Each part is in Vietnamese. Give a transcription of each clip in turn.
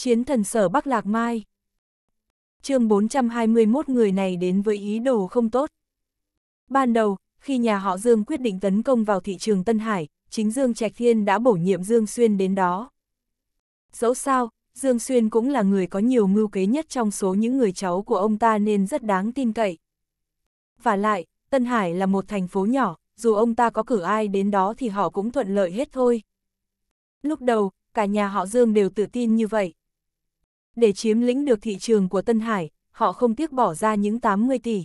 Chiến thần sở Bắc Lạc Mai chương 421 người này đến với ý đồ không tốt. Ban đầu, khi nhà họ Dương quyết định tấn công vào thị trường Tân Hải, chính Dương Trạch Thiên đã bổ nhiệm Dương Xuyên đến đó. Dẫu sao, Dương Xuyên cũng là người có nhiều mưu kế nhất trong số những người cháu của ông ta nên rất đáng tin cậy. Và lại, Tân Hải là một thành phố nhỏ, dù ông ta có cử ai đến đó thì họ cũng thuận lợi hết thôi. Lúc đầu, cả nhà họ Dương đều tự tin như vậy, để chiếm lĩnh được thị trường của Tân Hải, họ không tiếc bỏ ra những 80 tỷ.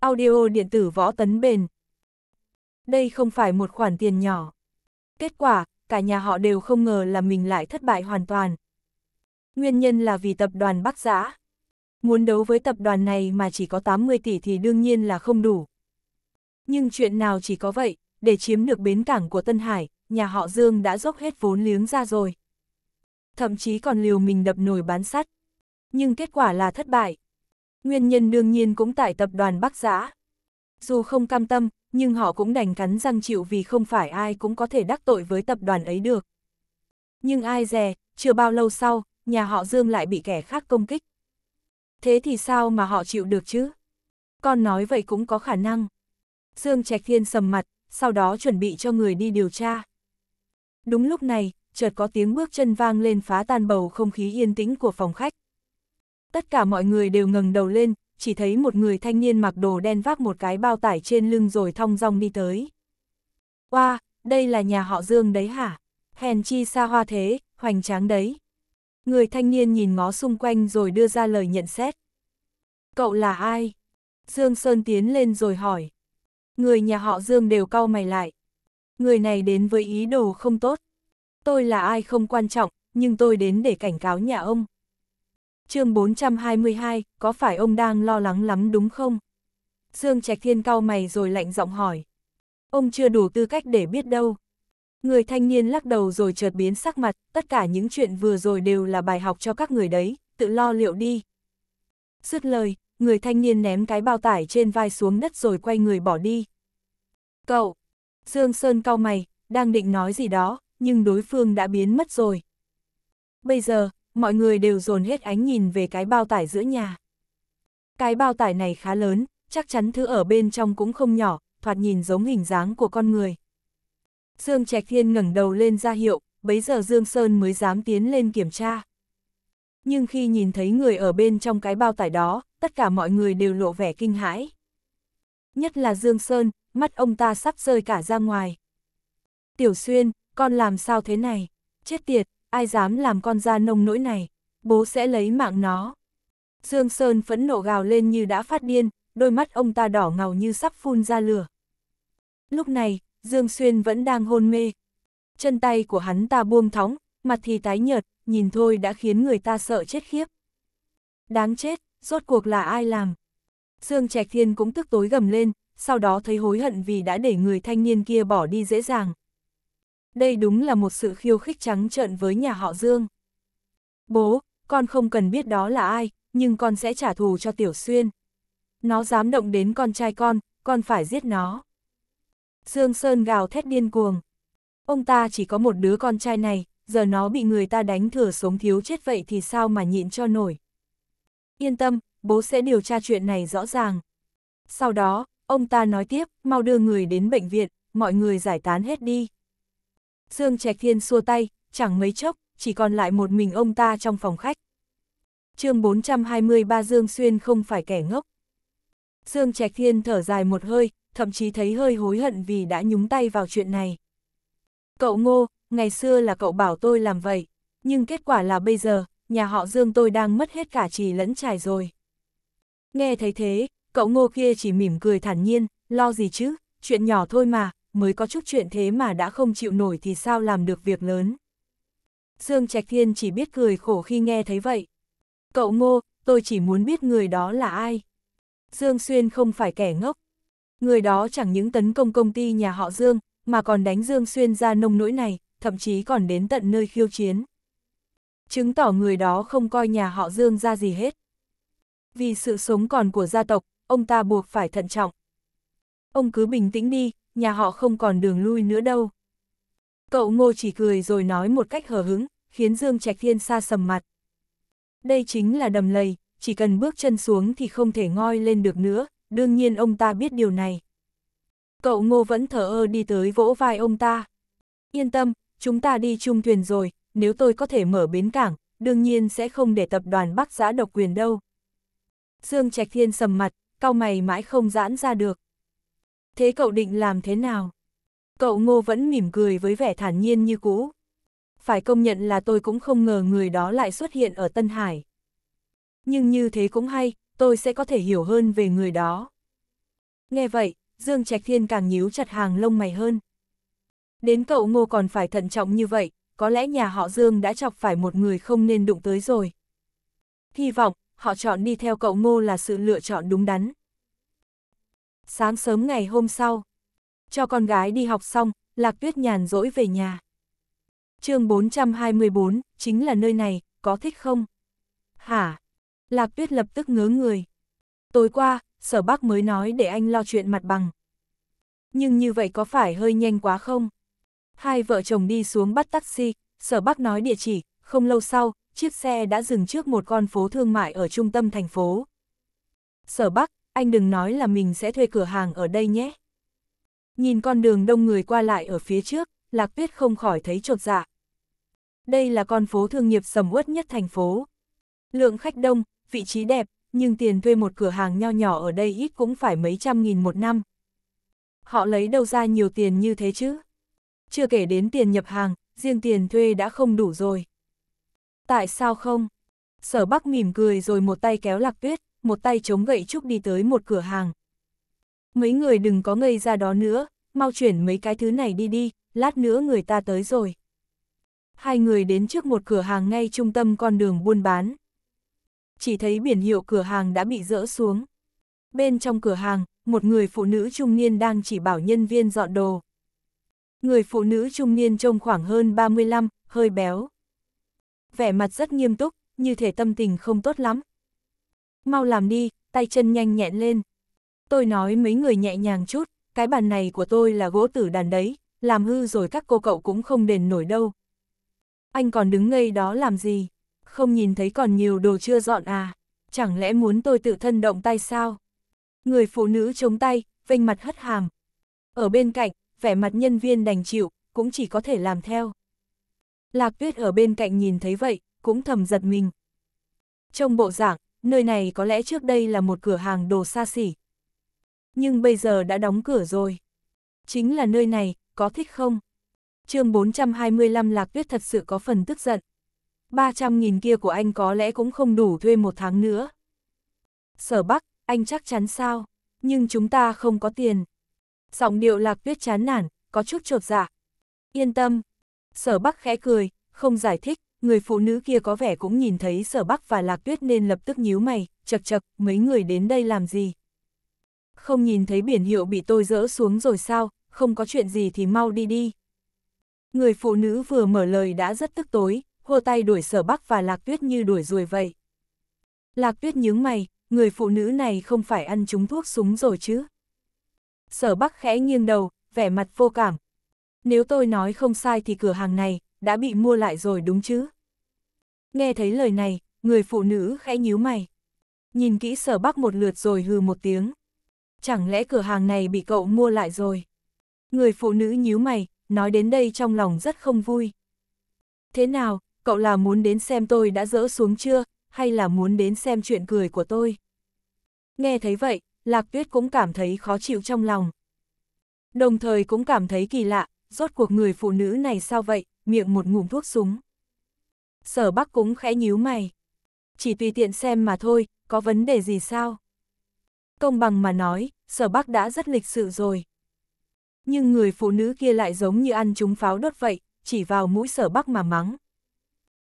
Audio điện tử võ tấn bền Đây không phải một khoản tiền nhỏ. Kết quả, cả nhà họ đều không ngờ là mình lại thất bại hoàn toàn. Nguyên nhân là vì tập đoàn Bắc Giã. Muốn đấu với tập đoàn này mà chỉ có 80 tỷ thì đương nhiên là không đủ. Nhưng chuyện nào chỉ có vậy, để chiếm được bến cảng của Tân Hải, nhà họ Dương đã dốc hết vốn liếng ra rồi thậm chí còn liều mình đập nổi bán sắt. Nhưng kết quả là thất bại. Nguyên nhân đương nhiên cũng tại tập đoàn Bắc Giã. Dù không cam tâm, nhưng họ cũng đành cắn răng chịu vì không phải ai cũng có thể đắc tội với tập đoàn ấy được. Nhưng ai dè, chưa bao lâu sau, nhà họ Dương lại bị kẻ khác công kích. Thế thì sao mà họ chịu được chứ? Con nói vậy cũng có khả năng. Dương Trạch Thiên sầm mặt, sau đó chuẩn bị cho người đi điều tra. Đúng lúc này, chợt có tiếng bước chân vang lên phá tan bầu không khí yên tĩnh của phòng khách. Tất cả mọi người đều ngẩng đầu lên, chỉ thấy một người thanh niên mặc đồ đen vác một cái bao tải trên lưng rồi thong dong đi tới. qua wow, đây là nhà họ Dương đấy hả? Hèn chi xa hoa thế, hoành tráng đấy. Người thanh niên nhìn ngó xung quanh rồi đưa ra lời nhận xét. Cậu là ai? Dương Sơn tiến lên rồi hỏi. Người nhà họ Dương đều cau mày lại người này đến với ý đồ không tốt. Tôi là ai không quan trọng, nhưng tôi đến để cảnh cáo nhà ông. chương 422, có phải ông đang lo lắng lắm đúng không? Dương Trạch Thiên cao mày rồi lạnh giọng hỏi. Ông chưa đủ tư cách để biết đâu. Người thanh niên lắc đầu rồi chợt biến sắc mặt, tất cả những chuyện vừa rồi đều là bài học cho các người đấy, tự lo liệu đi. Dứt lời, người thanh niên ném cái bao tải trên vai xuống đất rồi quay người bỏ đi. Cậu, Dương Sơn cau mày, đang định nói gì đó, nhưng đối phương đã biến mất rồi. Bây giờ, mọi người đều dồn hết ánh nhìn về cái bao tải giữa nhà. Cái bao tải này khá lớn, chắc chắn thứ ở bên trong cũng không nhỏ, thoạt nhìn giống hình dáng của con người. Dương Trạch Thiên ngẩng đầu lên ra hiệu, bấy giờ Dương Sơn mới dám tiến lên kiểm tra. Nhưng khi nhìn thấy người ở bên trong cái bao tải đó, tất cả mọi người đều lộ vẻ kinh hãi. Nhất là Dương Sơn, mắt ông ta sắp rơi cả ra ngoài. Tiểu Xuyên, con làm sao thế này? Chết tiệt, ai dám làm con ra nông nỗi này? Bố sẽ lấy mạng nó. Dương Sơn phẫn nộ gào lên như đã phát điên, đôi mắt ông ta đỏ ngầu như sắp phun ra lửa. Lúc này, Dương Xuyên vẫn đang hôn mê. Chân tay của hắn ta buông thóng, mặt thì tái nhợt, nhìn thôi đã khiến người ta sợ chết khiếp. Đáng chết, rốt cuộc là ai làm? Dương Trạch Thiên cũng tức tối gầm lên, sau đó thấy hối hận vì đã để người thanh niên kia bỏ đi dễ dàng. Đây đúng là một sự khiêu khích trắng trợn với nhà họ Dương. Bố, con không cần biết đó là ai, nhưng con sẽ trả thù cho Tiểu Xuyên. Nó dám động đến con trai con, con phải giết nó. Dương Sơn gào thét điên cuồng. Ông ta chỉ có một đứa con trai này, giờ nó bị người ta đánh thừa sống thiếu chết vậy thì sao mà nhịn cho nổi. Yên tâm, bố sẽ điều tra chuyện này rõ ràng. Sau đó, ông ta nói tiếp, mau đưa người đến bệnh viện, mọi người giải tán hết đi. Dương Trạch Thiên xua tay, chẳng mấy chốc, chỉ còn lại một mình ông ta trong phòng khách. chương 423 Dương Xuyên không phải kẻ ngốc. Dương Trạch Thiên thở dài một hơi, thậm chí thấy hơi hối hận vì đã nhúng tay vào chuyện này. Cậu Ngô, ngày xưa là cậu bảo tôi làm vậy, nhưng kết quả là bây giờ, nhà họ Dương tôi đang mất hết cả trì lẫn trải rồi. Nghe thấy thế, cậu ngô kia chỉ mỉm cười thản nhiên, lo gì chứ, chuyện nhỏ thôi mà, mới có chút chuyện thế mà đã không chịu nổi thì sao làm được việc lớn. Dương Trạch Thiên chỉ biết cười khổ khi nghe thấy vậy. Cậu ngô, tôi chỉ muốn biết người đó là ai. Dương Xuyên không phải kẻ ngốc. Người đó chẳng những tấn công công ty nhà họ Dương, mà còn đánh Dương Xuyên ra nông nỗi này, thậm chí còn đến tận nơi khiêu chiến. Chứng tỏ người đó không coi nhà họ Dương ra gì hết. Vì sự sống còn của gia tộc, ông ta buộc phải thận trọng. Ông cứ bình tĩnh đi, nhà họ không còn đường lui nữa đâu. Cậu ngô chỉ cười rồi nói một cách hờ hứng, khiến Dương Trạch Thiên xa sầm mặt. Đây chính là đầm lầy, chỉ cần bước chân xuống thì không thể ngoi lên được nữa, đương nhiên ông ta biết điều này. Cậu ngô vẫn thở ơ đi tới vỗ vai ông ta. Yên tâm, chúng ta đi chung thuyền rồi, nếu tôi có thể mở bến cảng, đương nhiên sẽ không để tập đoàn Bắc giã độc quyền đâu. Dương Trạch Thiên sầm mặt, cau mày mãi không giãn ra được. Thế cậu định làm thế nào? Cậu ngô vẫn mỉm cười với vẻ thản nhiên như cũ. Phải công nhận là tôi cũng không ngờ người đó lại xuất hiện ở Tân Hải. Nhưng như thế cũng hay, tôi sẽ có thể hiểu hơn về người đó. Nghe vậy, Dương Trạch Thiên càng nhíu chặt hàng lông mày hơn. Đến cậu ngô còn phải thận trọng như vậy, có lẽ nhà họ Dương đã chọc phải một người không nên đụng tới rồi. Hy vọng, họ chọn đi theo cậu Ngô là sự lựa chọn đúng đắn. Sáng sớm ngày hôm sau, cho con gái đi học xong, Lạc Tuyết nhàn rỗi về nhà. chương 424, chính là nơi này, có thích không? Hả? Lạc Tuyết lập tức ngớ người. Tối qua, sở bác mới nói để anh lo chuyện mặt bằng. Nhưng như vậy có phải hơi nhanh quá không? Hai vợ chồng đi xuống bắt taxi, sở bác nói địa chỉ, không lâu sau, chiếc xe đã dừng trước một con phố thương mại ở trung tâm thành phố. Sở Bắc, anh đừng nói là mình sẽ thuê cửa hàng ở đây nhé. Nhìn con đường đông người qua lại ở phía trước, Lạc Tuyết không khỏi thấy trột dạ. Đây là con phố thương nghiệp sầm uất nhất thành phố. Lượng khách đông, vị trí đẹp, nhưng tiền thuê một cửa hàng nho nhỏ ở đây ít cũng phải mấy trăm nghìn một năm. Họ lấy đâu ra nhiều tiền như thế chứ? Chưa kể đến tiền nhập hàng, riêng tiền thuê đã không đủ rồi. Tại sao không? Sở Bắc mỉm cười rồi một tay kéo Lạc Tuyết, một tay chống gậy trúc đi tới một cửa hàng. Mấy người đừng có ngây ra đó nữa, mau chuyển mấy cái thứ này đi đi, lát nữa người ta tới rồi. Hai người đến trước một cửa hàng ngay trung tâm con đường buôn bán. Chỉ thấy biển hiệu cửa hàng đã bị rỡ xuống. Bên trong cửa hàng, một người phụ nữ trung niên đang chỉ bảo nhân viên dọn đồ. Người phụ nữ trung niên trông khoảng hơn 35, hơi béo, vẻ mặt rất nghiêm túc, như thể tâm tình không tốt lắm. Mau làm đi, tay chân nhanh nhẹn lên. Tôi nói mấy người nhẹ nhàng chút, cái bàn này của tôi là gỗ tử đàn đấy, làm hư rồi các cô cậu cũng không đền nổi đâu. Anh còn đứng ngây đó làm gì? Không nhìn thấy còn nhiều đồ chưa dọn à? Chẳng lẽ muốn tôi tự thân động tay sao? Người phụ nữ chống tay, vênh mặt hất hàm. Ở bên cạnh, vẻ mặt nhân viên đành chịu, cũng chỉ có thể làm theo. Lạc tuyết ở bên cạnh nhìn thấy vậy, cũng thầm giật mình. Trong bộ dạng, nơi này có lẽ trước đây là một cửa hàng đồ xa xỉ. Nhưng bây giờ đã đóng cửa rồi. Chính là nơi này, có thích không? chương 425 Lạc Tuyết thật sự có phần tức giận. 300.000 kia của anh có lẽ cũng không đủ thuê một tháng nữa. Sở Bắc, anh chắc chắn sao? Nhưng chúng ta không có tiền. Giọng điệu Lạc Tuyết chán nản, có chút trột dạ. Yên tâm, Sở Bắc khẽ cười, không giải thích, người phụ nữ kia có vẻ cũng nhìn thấy Sở Bắc và Lạc Tuyết nên lập tức nhíu mày, chật chật, mấy người đến đây làm gì? Không nhìn thấy biển hiệu bị tôi dỡ xuống rồi sao, không có chuyện gì thì mau đi đi. Người phụ nữ vừa mở lời đã rất tức tối, hô tay đuổi Sở Bắc và Lạc Tuyết như đuổi ruồi vậy. Lạc Tuyết nhướng mày, người phụ nữ này không phải ăn trúng thuốc súng rồi chứ? Sở Bắc khẽ nghiêng đầu, vẻ mặt vô cảm, nếu tôi nói không sai thì cửa hàng này đã bị mua lại rồi đúng chứ? Nghe thấy lời này, người phụ nữ khẽ nhíu mày. Nhìn kỹ sở bắc một lượt rồi hừ một tiếng. Chẳng lẽ cửa hàng này bị cậu mua lại rồi? Người phụ nữ nhíu mày, nói đến đây trong lòng rất không vui. Thế nào, cậu là muốn đến xem tôi đã dỡ xuống chưa, hay là muốn đến xem chuyện cười của tôi? Nghe thấy vậy, Lạc Tuyết cũng cảm thấy khó chịu trong lòng. Đồng thời cũng cảm thấy kỳ lạ, rốt cuộc người phụ nữ này sao vậy, miệng một ngụm thuốc súng. Sở Bắc cũng khẽ nhíu mày. Chỉ tùy tiện xem mà thôi, có vấn đề gì sao? Công bằng mà nói, Sở Bắc đã rất lịch sự rồi. Nhưng người phụ nữ kia lại giống như ăn trúng pháo đốt vậy, chỉ vào mũi Sở Bắc mà mắng.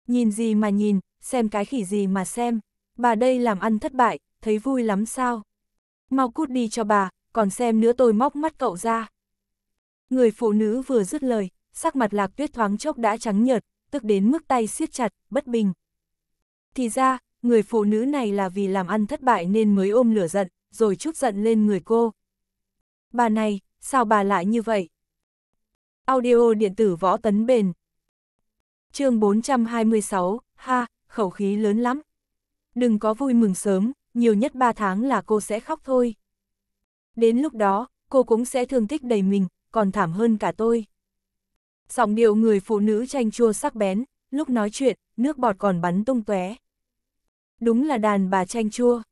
Nhìn gì mà nhìn, xem cái khỉ gì mà xem, bà đây làm ăn thất bại, thấy vui lắm sao? Mau cút đi cho bà, còn xem nữa tôi móc mắt cậu ra. Người phụ nữ vừa dứt lời, sắc mặt lạc tuyết thoáng chốc đã trắng nhợt, tức đến mức tay siết chặt, bất bình. Thì ra, người phụ nữ này là vì làm ăn thất bại nên mới ôm lửa giận, rồi chút giận lên người cô. Bà này, sao bà lại như vậy? Audio điện tử võ tấn bền. chương 426, ha, khẩu khí lớn lắm. Đừng có vui mừng sớm, nhiều nhất 3 tháng là cô sẽ khóc thôi. Đến lúc đó, cô cũng sẽ thương tích đầy mình, còn thảm hơn cả tôi. Giọng điệu người phụ nữ chanh chua sắc bén, lúc nói chuyện, nước bọt còn bắn tung tóe. Đúng là đàn bà chanh chua.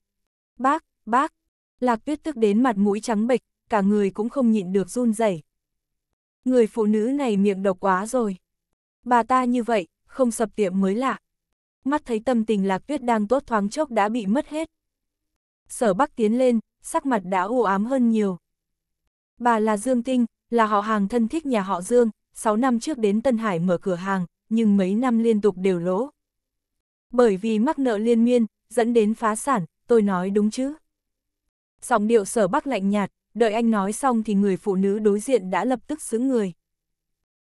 Bác, bác, lạc tuyết tức đến mặt mũi trắng bệch, cả người cũng không nhịn được run rẩy. Người phụ nữ này miệng độc quá rồi. Bà ta như vậy, không sập tiệm mới lạ. Mắt thấy tâm tình lạc tuyết đang tốt thoáng chốc đã bị mất hết. Sở Bắc tiến lên, sắc mặt đã u ám hơn nhiều. Bà là Dương Tinh, là họ hàng thân thiết nhà họ Dương, 6 năm trước đến Tân Hải mở cửa hàng, nhưng mấy năm liên tục đều lỗ. Bởi vì mắc nợ liên miên, dẫn đến phá sản, tôi nói đúng chứ? Giọng điệu sở bắc lạnh nhạt, đợi anh nói xong thì người phụ nữ đối diện đã lập tức xứng người.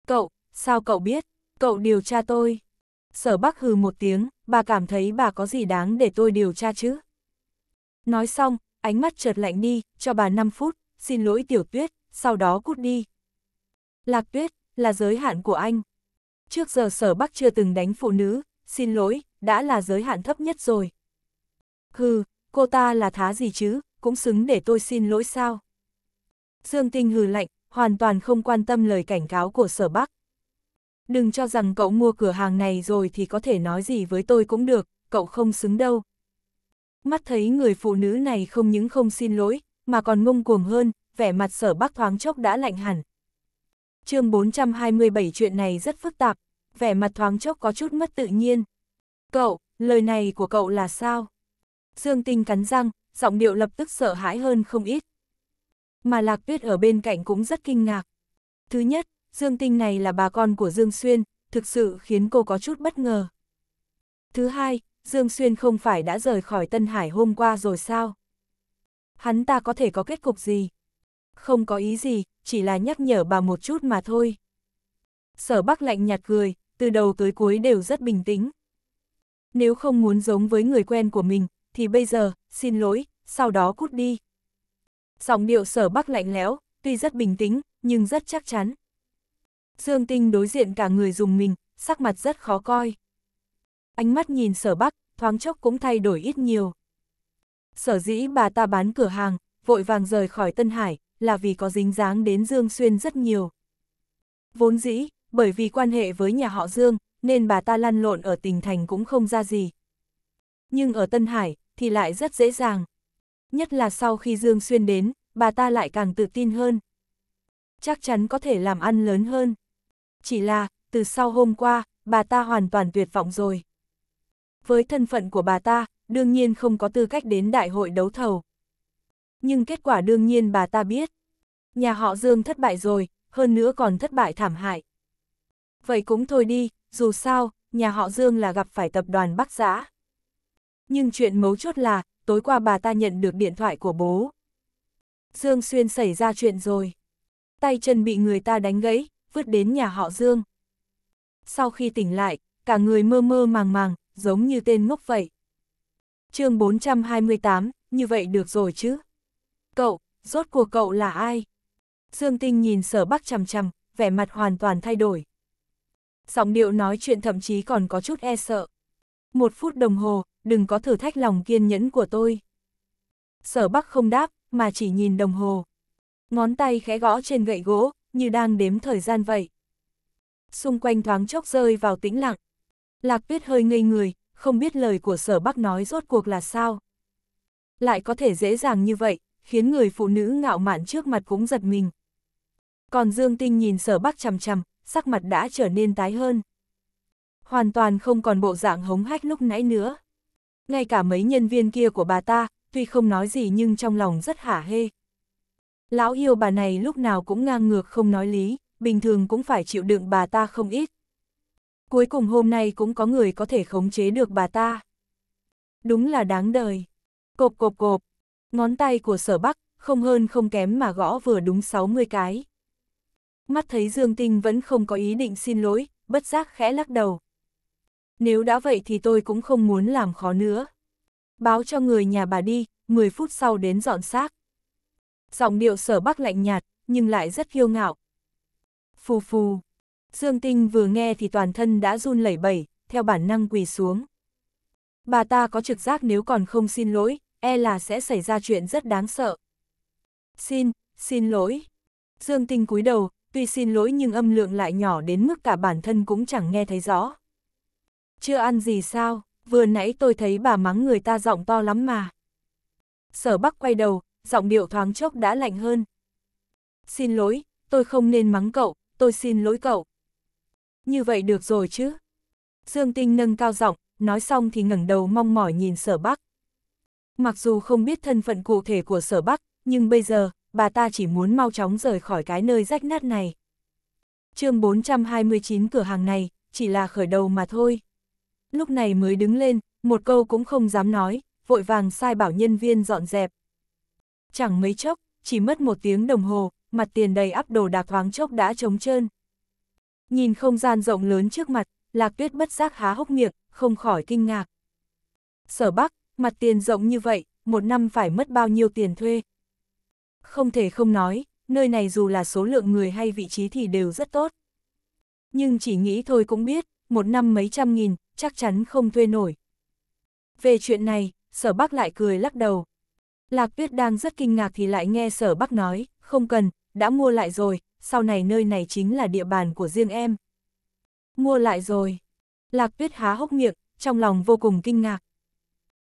Cậu, sao cậu biết? Cậu điều tra tôi. Sở bắc hừ một tiếng, bà cảm thấy bà có gì đáng để tôi điều tra chứ? Nói xong, ánh mắt chợt lạnh đi, cho bà 5 phút, xin lỗi tiểu tuyết, sau đó cút đi. Lạc tuyết, là giới hạn của anh. Trước giờ sở Bắc chưa từng đánh phụ nữ, xin lỗi, đã là giới hạn thấp nhất rồi. Hừ, cô ta là thá gì chứ, cũng xứng để tôi xin lỗi sao. Dương Tinh hừ lạnh, hoàn toàn không quan tâm lời cảnh cáo của sở Bắc. Đừng cho rằng cậu mua cửa hàng này rồi thì có thể nói gì với tôi cũng được, cậu không xứng đâu. Mắt thấy người phụ nữ này không những không xin lỗi, mà còn ngông cuồng hơn, vẻ mặt sở bắc thoáng chốc đã lạnh hẳn. chương 427 chuyện này rất phức tạp, vẻ mặt thoáng chốc có chút mất tự nhiên. Cậu, lời này của cậu là sao? Dương Tinh cắn răng, giọng điệu lập tức sợ hãi hơn không ít. Mà Lạc Tuyết ở bên cạnh cũng rất kinh ngạc. Thứ nhất, Dương Tinh này là bà con của Dương Xuyên, thực sự khiến cô có chút bất ngờ. Thứ hai, Dương Xuyên không phải đã rời khỏi Tân Hải hôm qua rồi sao? Hắn ta có thể có kết cục gì? không có ý gì, chỉ là nhắc nhở bà một chút mà thôi. Sở Bắc lạnh nhạt cười, từ đầu tới cuối đều rất bình tĩnh. Nếu không muốn giống với người quen của mình, thì bây giờ, xin lỗi, sau đó cút đi. Giọng điệu sở Bắc lạnh lẽo, tuy rất bình tĩnh, nhưng rất chắc chắn. Dương Tinh đối diện cả người dùng mình, sắc mặt rất khó coi. Ánh mắt nhìn sở Bắc, thoáng chốc cũng thay đổi ít nhiều. Sở dĩ bà ta bán cửa hàng, vội vàng rời khỏi Tân Hải, là vì có dính dáng đến Dương Xuyên rất nhiều. Vốn dĩ, bởi vì quan hệ với nhà họ Dương, nên bà ta lăn lộn ở tỉnh thành cũng không ra gì. Nhưng ở Tân Hải, thì lại rất dễ dàng. Nhất là sau khi Dương Xuyên đến, bà ta lại càng tự tin hơn. Chắc chắn có thể làm ăn lớn hơn. Chỉ là, từ sau hôm qua, bà ta hoàn toàn tuyệt vọng rồi. Với thân phận của bà ta, đương nhiên không có tư cách đến đại hội đấu thầu. Nhưng kết quả đương nhiên bà ta biết. Nhà họ Dương thất bại rồi, hơn nữa còn thất bại thảm hại. Vậy cũng thôi đi, dù sao, nhà họ Dương là gặp phải tập đoàn Bắc Giã. Nhưng chuyện mấu chốt là, tối qua bà ta nhận được điện thoại của bố. Dương Xuyên xảy ra chuyện rồi. Tay chân bị người ta đánh gãy, vứt đến nhà họ Dương. Sau khi tỉnh lại, cả người mơ mơ màng màng, giống như tên ngốc vậy. chương 428, như vậy được rồi chứ. Cậu, rốt cuộc cậu là ai? Dương Tinh nhìn sở bắc chằm chằm, vẻ mặt hoàn toàn thay đổi. Giọng điệu nói chuyện thậm chí còn có chút e sợ. Một phút đồng hồ, đừng có thử thách lòng kiên nhẫn của tôi. Sở bắc không đáp, mà chỉ nhìn đồng hồ. Ngón tay khẽ gõ trên gậy gỗ, như đang đếm thời gian vậy. Xung quanh thoáng chốc rơi vào tĩnh lặng. Lạc tuyết hơi ngây người, không biết lời của sở bắc nói rốt cuộc là sao. Lại có thể dễ dàng như vậy, khiến người phụ nữ ngạo mạn trước mặt cũng giật mình. Còn Dương Tinh nhìn sở bắc chằm chằm, sắc mặt đã trở nên tái hơn. Hoàn toàn không còn bộ dạng hống hách lúc nãy nữa. Ngay cả mấy nhân viên kia của bà ta, tuy không nói gì nhưng trong lòng rất hả hê. Lão yêu bà này lúc nào cũng ngang ngược không nói lý, bình thường cũng phải chịu đựng bà ta không ít. Cuối cùng hôm nay cũng có người có thể khống chế được bà ta. Đúng là đáng đời. Cộp cộp cộp, Ngón tay của sở bắc, không hơn không kém mà gõ vừa đúng 60 cái. Mắt thấy Dương Tinh vẫn không có ý định xin lỗi, bất giác khẽ lắc đầu. Nếu đã vậy thì tôi cũng không muốn làm khó nữa. Báo cho người nhà bà đi, 10 phút sau đến dọn xác. Giọng điệu sở bắc lạnh nhạt, nhưng lại rất kiêu ngạo. Phù phù. Dương Tinh vừa nghe thì toàn thân đã run lẩy bẩy, theo bản năng quỳ xuống. Bà ta có trực giác nếu còn không xin lỗi, e là sẽ xảy ra chuyện rất đáng sợ. Xin, xin lỗi. Dương Tinh cúi đầu, tuy xin lỗi nhưng âm lượng lại nhỏ đến mức cả bản thân cũng chẳng nghe thấy rõ. Chưa ăn gì sao, vừa nãy tôi thấy bà mắng người ta giọng to lắm mà. Sở Bắc quay đầu, giọng điệu thoáng chốc đã lạnh hơn. Xin lỗi, tôi không nên mắng cậu, tôi xin lỗi cậu. Như vậy được rồi chứ? Dương Tinh nâng cao giọng, nói xong thì ngẩng đầu mong mỏi nhìn Sở Bắc. Mặc dù không biết thân phận cụ thể của sở Bắc, nhưng bây giờ, bà ta chỉ muốn mau chóng rời khỏi cái nơi rách nát này. chương 429 cửa hàng này, chỉ là khởi đầu mà thôi. Lúc này mới đứng lên, một câu cũng không dám nói, vội vàng sai bảo nhân viên dọn dẹp. Chẳng mấy chốc, chỉ mất một tiếng đồng hồ, mặt tiền đầy ắp đồ đạc thoáng chốc đã trống trơn. Nhìn không gian rộng lớn trước mặt, Lạc Tuyết bất giác há hốc miệng, không khỏi kinh ngạc. Sở Bắc, mặt tiền rộng như vậy, một năm phải mất bao nhiêu tiền thuê. Không thể không nói, nơi này dù là số lượng người hay vị trí thì đều rất tốt. Nhưng chỉ nghĩ thôi cũng biết, một năm mấy trăm nghìn, chắc chắn không thuê nổi. Về chuyện này, sở bác lại cười lắc đầu. Lạc tuyết đang rất kinh ngạc thì lại nghe sở bác nói, không cần, đã mua lại rồi, sau này nơi này chính là địa bàn của riêng em. Mua lại rồi. Lạc tuyết há hốc miệng, trong lòng vô cùng kinh ngạc.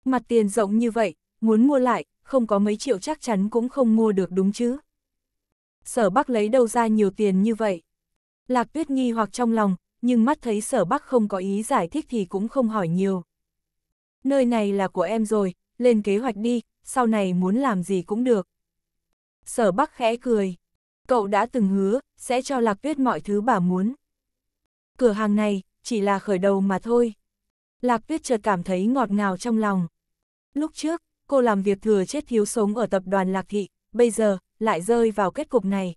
Mặt tiền rộng như vậy, muốn mua lại, không có mấy triệu chắc chắn cũng không mua được đúng chứ. Sở Bắc lấy đâu ra nhiều tiền như vậy? Lạc Tuyết nghi hoặc trong lòng, nhưng mắt thấy Sở Bắc không có ý giải thích thì cũng không hỏi nhiều. Nơi này là của em rồi, lên kế hoạch đi, sau này muốn làm gì cũng được. Sở Bắc khẽ cười. Cậu đã từng hứa, sẽ cho Lạc Tuyết mọi thứ bà muốn. Cửa hàng này, chỉ là khởi đầu mà thôi. Lạc Tuyết chợt cảm thấy ngọt ngào trong lòng. Lúc trước, cô làm việc thừa chết thiếu sống ở tập đoàn Lạc Thị, bây giờ, lại rơi vào kết cục này.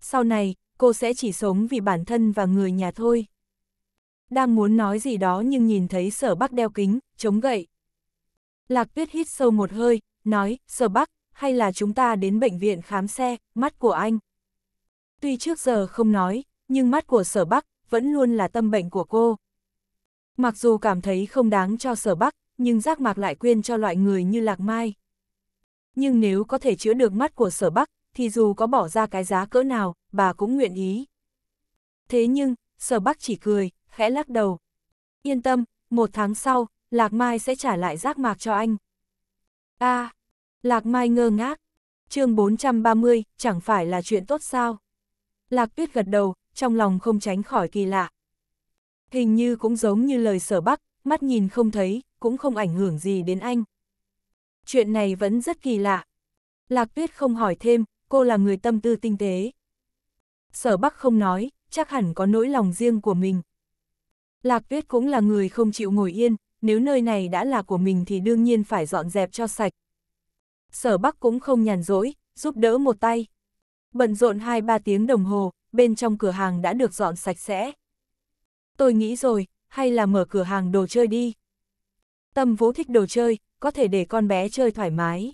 Sau này, cô sẽ chỉ sống vì bản thân và người nhà thôi. Đang muốn nói gì đó nhưng nhìn thấy sở bắc đeo kính, chống gậy. Lạc Tuyết hít sâu một hơi, nói, sở bắc, hay là chúng ta đến bệnh viện khám xe, mắt của anh. Tuy trước giờ không nói, nhưng mắt của sở bắc vẫn luôn là tâm bệnh của cô. Mặc dù cảm thấy không đáng cho sở bắc, nhưng giác mạc lại quyên cho loại người như lạc mai. Nhưng nếu có thể chữa được mắt của sở bắc, thì dù có bỏ ra cái giá cỡ nào, bà cũng nguyện ý. Thế nhưng, sở bắc chỉ cười, khẽ lắc đầu. Yên tâm, một tháng sau, Lạc Mai sẽ trả lại giác mạc cho anh. a à, Lạc Mai ngơ ngác. chương 430, chẳng phải là chuyện tốt sao? Lạc Tuyết gật đầu, trong lòng không tránh khỏi kỳ lạ. Hình như cũng giống như lời sở bắc, mắt nhìn không thấy, cũng không ảnh hưởng gì đến anh. Chuyện này vẫn rất kỳ lạ. Lạc tuyết không hỏi thêm, cô là người tâm tư tinh tế. Sở bắc không nói, chắc hẳn có nỗi lòng riêng của mình. Lạc tuyết cũng là người không chịu ngồi yên, nếu nơi này đã là của mình thì đương nhiên phải dọn dẹp cho sạch. Sở Bắc cũng không nhàn rỗi, giúp đỡ một tay. Bận rộn 2-3 tiếng đồng hồ, bên trong cửa hàng đã được dọn sạch sẽ. Tôi nghĩ rồi, hay là mở cửa hàng đồ chơi đi. Tâm Vũ thích đồ chơi, có thể để con bé chơi thoải mái.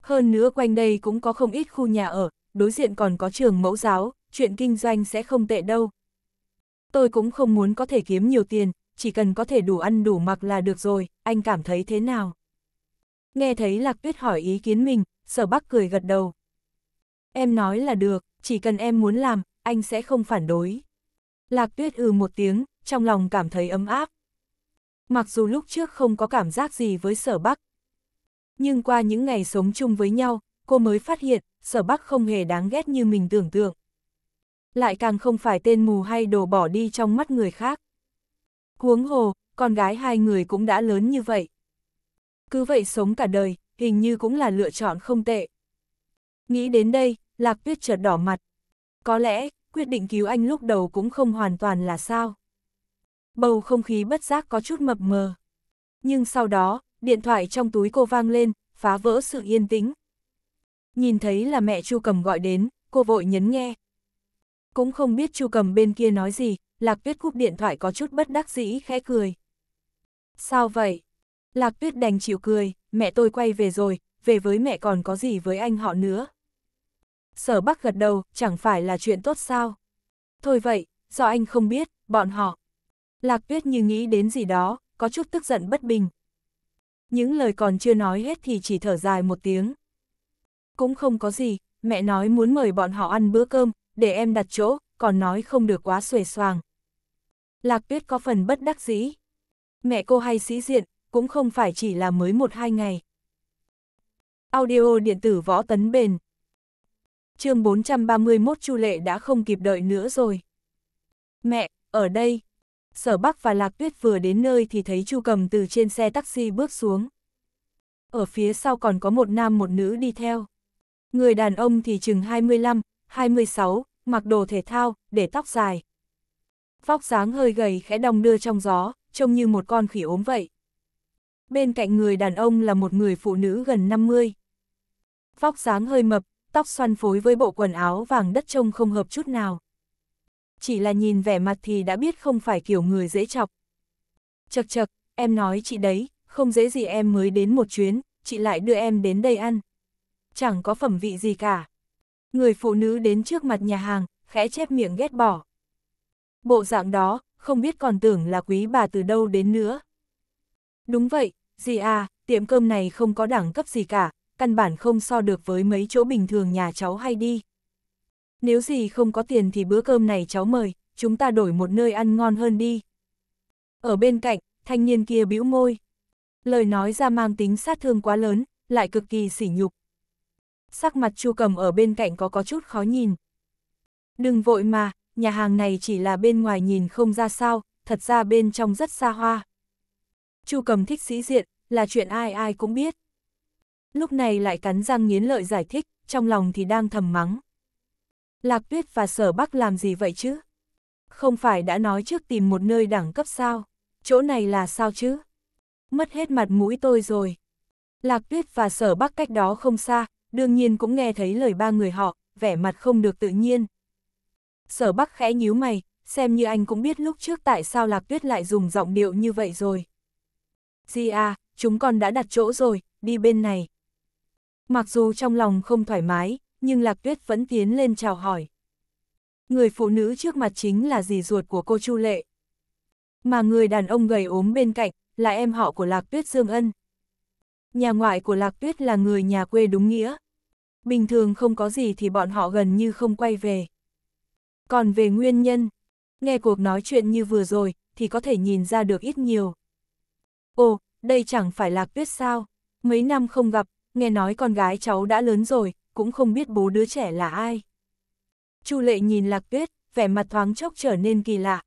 Hơn nữa quanh đây cũng có không ít khu nhà ở, đối diện còn có trường mẫu giáo, chuyện kinh doanh sẽ không tệ đâu. Tôi cũng không muốn có thể kiếm nhiều tiền, chỉ cần có thể đủ ăn đủ mặc là được rồi, anh cảm thấy thế nào? Nghe thấy Lạc Tuyết hỏi ý kiến mình, Sở Bắc cười gật đầu. Em nói là được, chỉ cần em muốn làm, anh sẽ không phản đối. Lạc tuyết ừ một tiếng, trong lòng cảm thấy ấm áp. Mặc dù lúc trước không có cảm giác gì với sở bắc. Nhưng qua những ngày sống chung với nhau, cô mới phát hiện, sở bắc không hề đáng ghét như mình tưởng tượng. Lại càng không phải tên mù hay đồ bỏ đi trong mắt người khác. Huống hồ, con gái hai người cũng đã lớn như vậy. Cứ vậy sống cả đời, hình như cũng là lựa chọn không tệ. Nghĩ đến đây, Lạc Tuyết chợt đỏ mặt. Có lẽ, quyết định cứu anh lúc đầu cũng không hoàn toàn là sao. Bầu không khí bất giác có chút mập mờ. Nhưng sau đó, điện thoại trong túi cô vang lên, phá vỡ sự yên tĩnh. Nhìn thấy là mẹ Chu Cầm gọi đến, cô vội nhấn nghe. Cũng không biết Chu Cầm bên kia nói gì, Lạc Tuyết cúp điện thoại có chút bất đắc dĩ khẽ cười. Sao vậy? Lạc Tuyết đành chịu cười, mẹ tôi quay về rồi, về với mẹ còn có gì với anh họ nữa sở bắc gật đầu, chẳng phải là chuyện tốt sao. Thôi vậy, do anh không biết, bọn họ. Lạc tuyết như nghĩ đến gì đó, có chút tức giận bất bình. Những lời còn chưa nói hết thì chỉ thở dài một tiếng. Cũng không có gì, mẹ nói muốn mời bọn họ ăn bữa cơm, để em đặt chỗ, còn nói không được quá xuề xoàng. Lạc tuyết có phần bất đắc dĩ. Mẹ cô hay sĩ diện, cũng không phải chỉ là mới một hai ngày. Audio điện tử võ tấn bền chương 431 Chu Lệ đã không kịp đợi nữa rồi. Mẹ, ở đây. Sở Bắc và Lạc Tuyết vừa đến nơi thì thấy Chu Cầm từ trên xe taxi bước xuống. Ở phía sau còn có một nam một nữ đi theo. Người đàn ông thì chừng 25, 26, mặc đồ thể thao, để tóc dài. Vóc dáng hơi gầy khẽ đong đưa trong gió, trông như một con khỉ ốm vậy. Bên cạnh người đàn ông là một người phụ nữ gần 50. Vóc dáng hơi mập, tóc xoăn phối với bộ quần áo vàng đất trông không hợp chút nào. Chỉ là nhìn vẻ mặt thì đã biết không phải kiểu người dễ chọc. Chật chật, em nói chị đấy, không dễ gì em mới đến một chuyến, chị lại đưa em đến đây ăn. Chẳng có phẩm vị gì cả. Người phụ nữ đến trước mặt nhà hàng, khẽ chép miệng ghét bỏ. Bộ dạng đó, không biết còn tưởng là quý bà từ đâu đến nữa. Đúng vậy, gì à, tiệm cơm này không có đẳng cấp gì cả, căn bản không so được với mấy chỗ bình thường nhà cháu hay đi. Nếu gì không có tiền thì bữa cơm này cháu mời, chúng ta đổi một nơi ăn ngon hơn đi. Ở bên cạnh, thanh niên kia bĩu môi. Lời nói ra mang tính sát thương quá lớn, lại cực kỳ sỉ nhục. Sắc mặt chu cầm ở bên cạnh có có chút khó nhìn. Đừng vội mà, nhà hàng này chỉ là bên ngoài nhìn không ra sao, thật ra bên trong rất xa hoa. Chu cầm thích sĩ diện, là chuyện ai ai cũng biết lúc này lại cắn răng nghiến lợi giải thích, trong lòng thì đang thầm mắng. Lạc Tuyết và Sở Bắc làm gì vậy chứ? Không phải đã nói trước tìm một nơi đẳng cấp sao? Chỗ này là sao chứ? Mất hết mặt mũi tôi rồi. Lạc Tuyết và Sở Bắc cách đó không xa, đương nhiên cũng nghe thấy lời ba người họ, vẻ mặt không được tự nhiên. Sở Bắc khẽ nhíu mày, xem như anh cũng biết lúc trước tại sao Lạc Tuyết lại dùng giọng điệu như vậy rồi. Di à, chúng con đã đặt chỗ rồi, đi bên này. Mặc dù trong lòng không thoải mái, nhưng Lạc Tuyết vẫn tiến lên chào hỏi. Người phụ nữ trước mặt chính là dì ruột của cô Chu Lệ. Mà người đàn ông gầy ốm bên cạnh là em họ của Lạc Tuyết Dương Ân. Nhà ngoại của Lạc Tuyết là người nhà quê đúng nghĩa. Bình thường không có gì thì bọn họ gần như không quay về. Còn về nguyên nhân, nghe cuộc nói chuyện như vừa rồi thì có thể nhìn ra được ít nhiều. Ồ, đây chẳng phải Lạc Tuyết sao? Mấy năm không gặp, nghe nói con gái cháu đã lớn rồi, cũng không biết bố đứa trẻ là ai. Chu lệ nhìn lạc tuyết, vẻ mặt thoáng chốc trở nên kỳ lạ.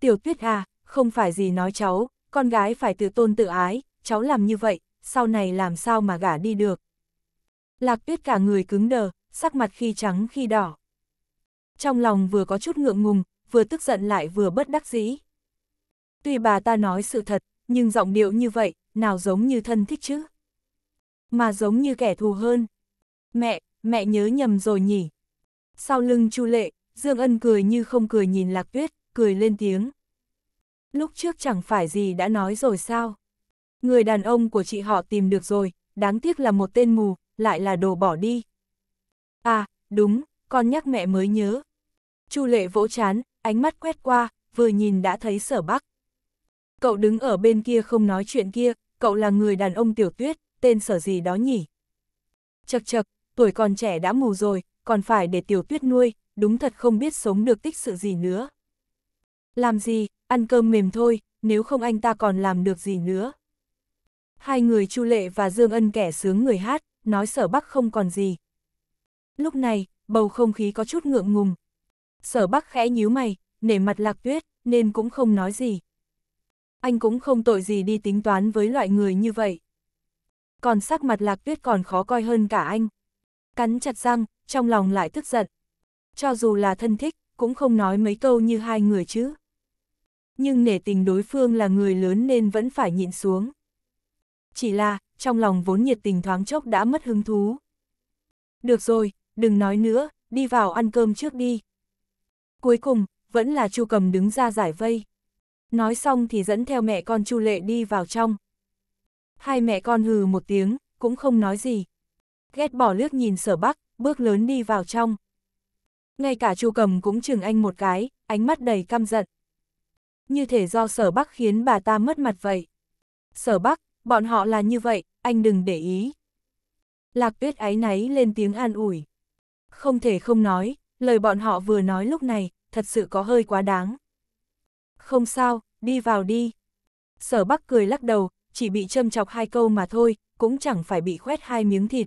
Tiểu tuyết à, không phải gì nói cháu, con gái phải tự tôn tự ái, cháu làm như vậy, sau này làm sao mà gả đi được. Lạc tuyết cả người cứng đờ, sắc mặt khi trắng khi đỏ. Trong lòng vừa có chút ngượng ngùng, vừa tức giận lại vừa bất đắc dĩ. Tuy bà ta nói sự thật, nhưng giọng điệu như vậy, nào giống như thân thích chứ mà giống như kẻ thù hơn. Mẹ, mẹ nhớ nhầm rồi nhỉ? Sau lưng Chu Lệ, Dương Ân cười như không cười nhìn Lạc Tuyết, cười lên tiếng. Lúc trước chẳng phải gì đã nói rồi sao? Người đàn ông của chị họ tìm được rồi, đáng tiếc là một tên mù, lại là đồ bỏ đi. À, đúng, con nhắc mẹ mới nhớ. Chu Lệ vỗ chán, ánh mắt quét qua, vừa nhìn đã thấy sở bắc. Cậu đứng ở bên kia không nói chuyện kia, cậu là người đàn ông tiểu tuyết, tên sở gì đó nhỉ? Chật chật, tuổi còn trẻ đã mù rồi, còn phải để tiểu tuyết nuôi, đúng thật không biết sống được tích sự gì nữa. Làm gì, ăn cơm mềm thôi, nếu không anh ta còn làm được gì nữa. Hai người Chu Lệ và Dương Ân kẻ sướng người hát, nói sở bắc không còn gì. Lúc này, bầu không khí có chút ngượng ngùng. Sở bắc khẽ nhíu mày, nể mặt lạc tuyết, nên cũng không nói gì. Anh cũng không tội gì đi tính toán với loại người như vậy còn sắc mặt lạc tuyết còn khó coi hơn cả anh. Cắn chặt răng, trong lòng lại tức giận. Cho dù là thân thích, cũng không nói mấy câu như hai người chứ. Nhưng nể tình đối phương là người lớn nên vẫn phải nhịn xuống. Chỉ là, trong lòng vốn nhiệt tình thoáng chốc đã mất hứng thú. Được rồi, đừng nói nữa, đi vào ăn cơm trước đi. Cuối cùng, vẫn là Chu Cầm đứng ra giải vây. Nói xong thì dẫn theo mẹ con Chu Lệ đi vào trong. Hai mẹ con hừ một tiếng, cũng không nói gì. Ghét bỏ lướt nhìn sở bắc, bước lớn đi vào trong. Ngay cả chu cầm cũng chừng anh một cái, ánh mắt đầy căm giận. Như thể do sở bắc khiến bà ta mất mặt vậy. Sở bắc, bọn họ là như vậy, anh đừng để ý. Lạc tuyết áy náy lên tiếng an ủi. Không thể không nói, lời bọn họ vừa nói lúc này, thật sự có hơi quá đáng. Không sao, đi vào đi. Sở Bắc cười lắc đầu, chỉ bị châm chọc hai câu mà thôi, cũng chẳng phải bị khoét hai miếng thịt.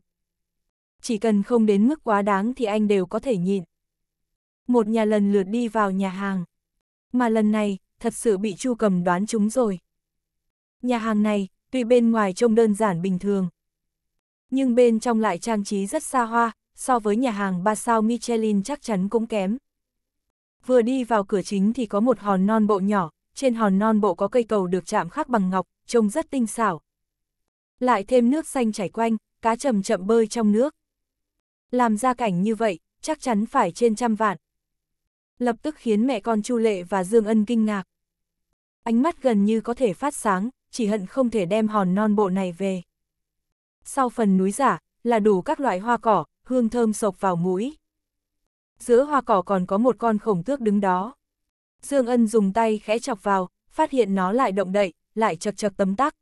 Chỉ cần không đến mức quá đáng thì anh đều có thể nhịn. Một nhà lần lượt đi vào nhà hàng. Mà lần này, thật sự bị Chu Cầm đoán chúng rồi. Nhà hàng này, tuy bên ngoài trông đơn giản bình thường, nhưng bên trong lại trang trí rất xa hoa, so với nhà hàng ba sao Michelin chắc chắn cũng kém. Vừa đi vào cửa chính thì có một hòn non bộ nhỏ, trên hòn non bộ có cây cầu được chạm khắc bằng ngọc, trông rất tinh xảo. Lại thêm nước xanh chảy quanh, cá chậm chậm bơi trong nước. Làm ra cảnh như vậy, chắc chắn phải trên trăm vạn. Lập tức khiến mẹ con Chu Lệ và Dương Ân kinh ngạc. Ánh mắt gần như có thể phát sáng, chỉ hận không thể đem hòn non bộ này về. Sau phần núi giả, là đủ các loại hoa cỏ, hương thơm sộc vào mũi. Giữa hoa cỏ còn có một con khổng tước đứng đó. Dương Ân dùng tay khẽ chọc vào, phát hiện nó lại động đậy, lại chật chật tấm tắc.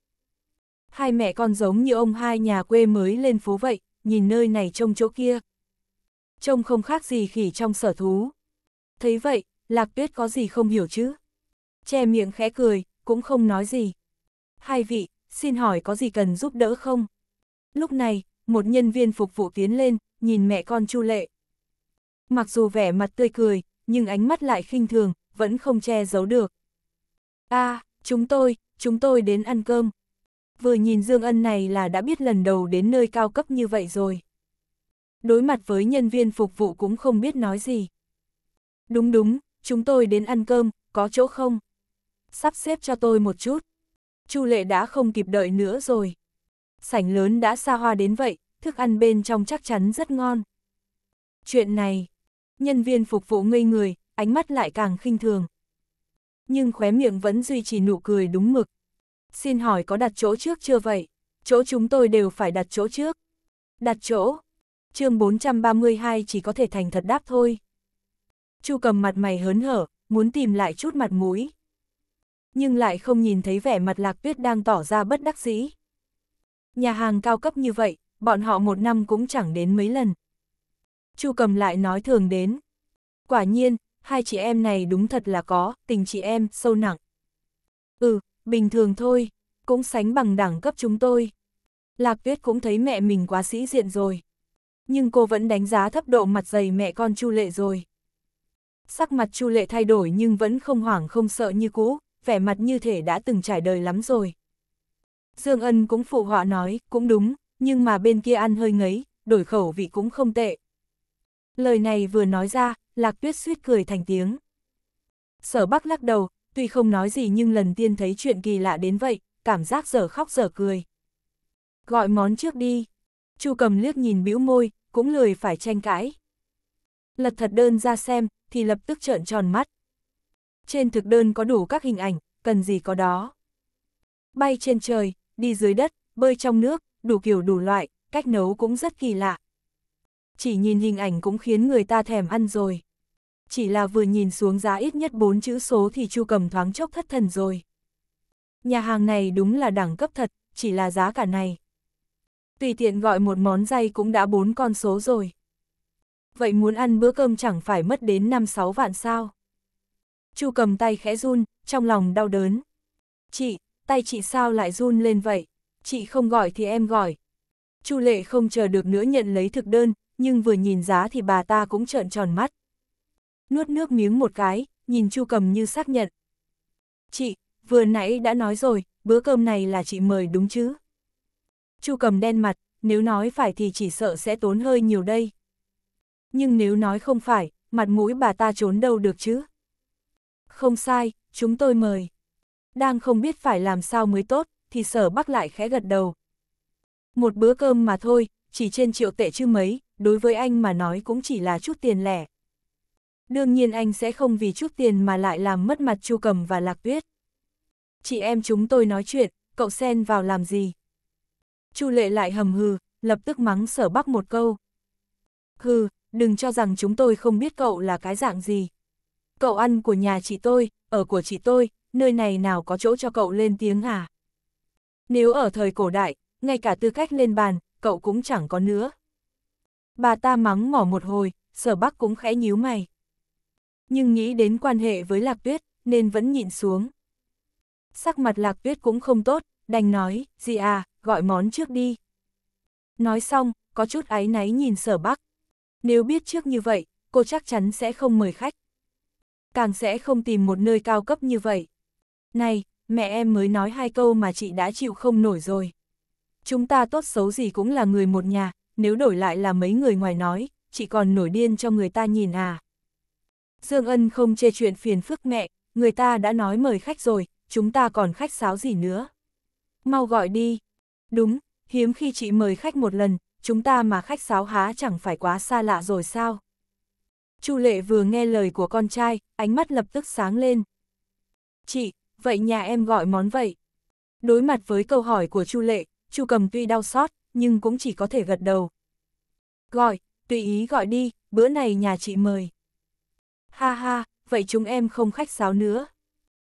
Hai mẹ con giống như ông hai nhà quê mới lên phố vậy, nhìn nơi này trông chỗ kia. Trông không khác gì khỉ trong sở thú. Thấy vậy, Lạc Tuyết có gì không hiểu chứ? Che miệng khẽ cười, cũng không nói gì. Hai vị, xin hỏi có gì cần giúp đỡ không? Lúc này, một nhân viên phục vụ tiến lên, nhìn mẹ con Chu Lệ. Mặc dù vẻ mặt tươi cười, nhưng ánh mắt lại khinh thường, vẫn không che giấu được. a à, chúng tôi, chúng tôi đến ăn cơm. Vừa nhìn Dương Ân này là đã biết lần đầu đến nơi cao cấp như vậy rồi. Đối mặt với nhân viên phục vụ cũng không biết nói gì. Đúng đúng, chúng tôi đến ăn cơm, có chỗ không? Sắp xếp cho tôi một chút. Chu Lệ đã không kịp đợi nữa rồi. Sảnh lớn đã xa hoa đến vậy, thức ăn bên trong chắc chắn rất ngon. Chuyện này, nhân viên phục vụ ngây người, ánh mắt lại càng khinh thường nhưng khóe miệng vẫn duy trì nụ cười đúng mực. Xin hỏi có đặt chỗ trước chưa vậy? Chỗ chúng tôi đều phải đặt chỗ trước. Đặt chỗ. chương 432 chỉ có thể thành thật đáp thôi. Chu cầm mặt mày hớn hở, muốn tìm lại chút mặt mũi. Nhưng lại không nhìn thấy vẻ mặt lạc tuyết đang tỏ ra bất đắc dĩ. Nhà hàng cao cấp như vậy, bọn họ một năm cũng chẳng đến mấy lần. Chu cầm lại nói thường đến. Quả nhiên, hai chị em này đúng thật là có, tình chị em, sâu nặng. Ừ, bình thường thôi, cũng sánh bằng đẳng cấp chúng tôi. Lạc Tuyết cũng thấy mẹ mình quá sĩ diện rồi. Nhưng cô vẫn đánh giá thấp độ mặt dày mẹ con Chu Lệ rồi. Sắc mặt Chu Lệ thay đổi nhưng vẫn không hoảng không sợ như cũ, vẻ mặt như thể đã từng trải đời lắm rồi. Dương Ân cũng phụ họa nói, cũng đúng, nhưng mà bên kia ăn hơi ngấy, đổi khẩu vị cũng không tệ. Lời này vừa nói ra, Lạc Tuyết suýt cười thành tiếng. Sở Bắc lắc đầu, tuy không nói gì nhưng lần tiên thấy chuyện kỳ lạ đến vậy, cảm giác dở khóc dở cười. Gọi món trước đi. Chu cầm liếc nhìn bĩu môi, cũng lười phải tranh cãi. Lật thật đơn ra xem, thì lập tức trợn tròn mắt. Trên thực đơn có đủ các hình ảnh, cần gì có đó. Bay trên trời, đi dưới đất, bơi trong nước, đủ kiểu đủ loại, cách nấu cũng rất kỳ lạ. Chỉ nhìn hình ảnh cũng khiến người ta thèm ăn rồi chỉ là vừa nhìn xuống giá ít nhất 4 chữ số thì Chu Cầm thoáng chốc thất thần rồi. Nhà hàng này đúng là đẳng cấp thật, chỉ là giá cả này. Tùy tiện gọi một món dây cũng đã bốn con số rồi. Vậy muốn ăn bữa cơm chẳng phải mất đến 5-6 vạn sao? Chu cầm tay khẽ run, trong lòng đau đớn. Chị, tay chị sao lại run lên vậy? Chị không gọi thì em gọi. Chu lệ không chờ được nữa nhận lấy thực đơn, nhưng vừa nhìn giá thì bà ta cũng trợn tròn mắt nuốt nước miếng một cái, nhìn Chu Cầm như xác nhận. Chị, vừa nãy đã nói rồi, bữa cơm này là chị mời đúng chứ? Chu Cầm đen mặt, nếu nói phải thì chỉ sợ sẽ tốn hơi nhiều đây. Nhưng nếu nói không phải, mặt mũi bà ta trốn đâu được chứ? Không sai, chúng tôi mời. Đang không biết phải làm sao mới tốt, thì sở bắc lại khẽ gật đầu. Một bữa cơm mà thôi, chỉ trên triệu tệ chứ mấy, đối với anh mà nói cũng chỉ là chút tiền lẻ đương nhiên anh sẽ không vì chút tiền mà lại làm mất mặt Chu Cầm và Lạc Tuyết. Chị em chúng tôi nói chuyện, cậu xen vào làm gì? Chu Lệ lại hầm hừ, lập tức mắng Sở Bắc một câu. Hừ, đừng cho rằng chúng tôi không biết cậu là cái dạng gì. Cậu ăn của nhà chị tôi, ở của chị tôi, nơi này nào có chỗ cho cậu lên tiếng à? Nếu ở thời cổ đại, ngay cả tư cách lên bàn, cậu cũng chẳng có nữa. Bà ta mắng mỏ một hồi, sở bắc cũng khẽ nhíu mày nhưng nghĩ đến quan hệ với Lạc Tuyết, nên vẫn nhịn xuống. Sắc mặt Lạc Tuyết cũng không tốt, đành nói, gì à, gọi món trước đi. Nói xong, có chút áy náy nhìn sở bắc. Nếu biết trước như vậy, cô chắc chắn sẽ không mời khách. Càng sẽ không tìm một nơi cao cấp như vậy. Này, mẹ em mới nói hai câu mà chị đã chịu không nổi rồi. Chúng ta tốt xấu gì cũng là người một nhà, nếu đổi lại là mấy người ngoài nói, chị còn nổi điên cho người ta nhìn à. Dương Ân không chê chuyện phiền phức mẹ, người ta đã nói mời khách rồi, chúng ta còn khách sáo gì nữa. Mau gọi đi. Đúng, hiếm khi chị mời khách một lần, chúng ta mà khách sáo há chẳng phải quá xa lạ rồi sao. Chu Lệ vừa nghe lời của con trai, ánh mắt lập tức sáng lên. Chị, vậy nhà em gọi món vậy? Đối mặt với câu hỏi của Chu Lệ, Chu Cầm tuy đau xót, nhưng cũng chỉ có thể gật đầu. Gọi, tùy ý gọi đi, bữa này nhà chị mời. Ha ha, vậy chúng em không khách sáo nữa.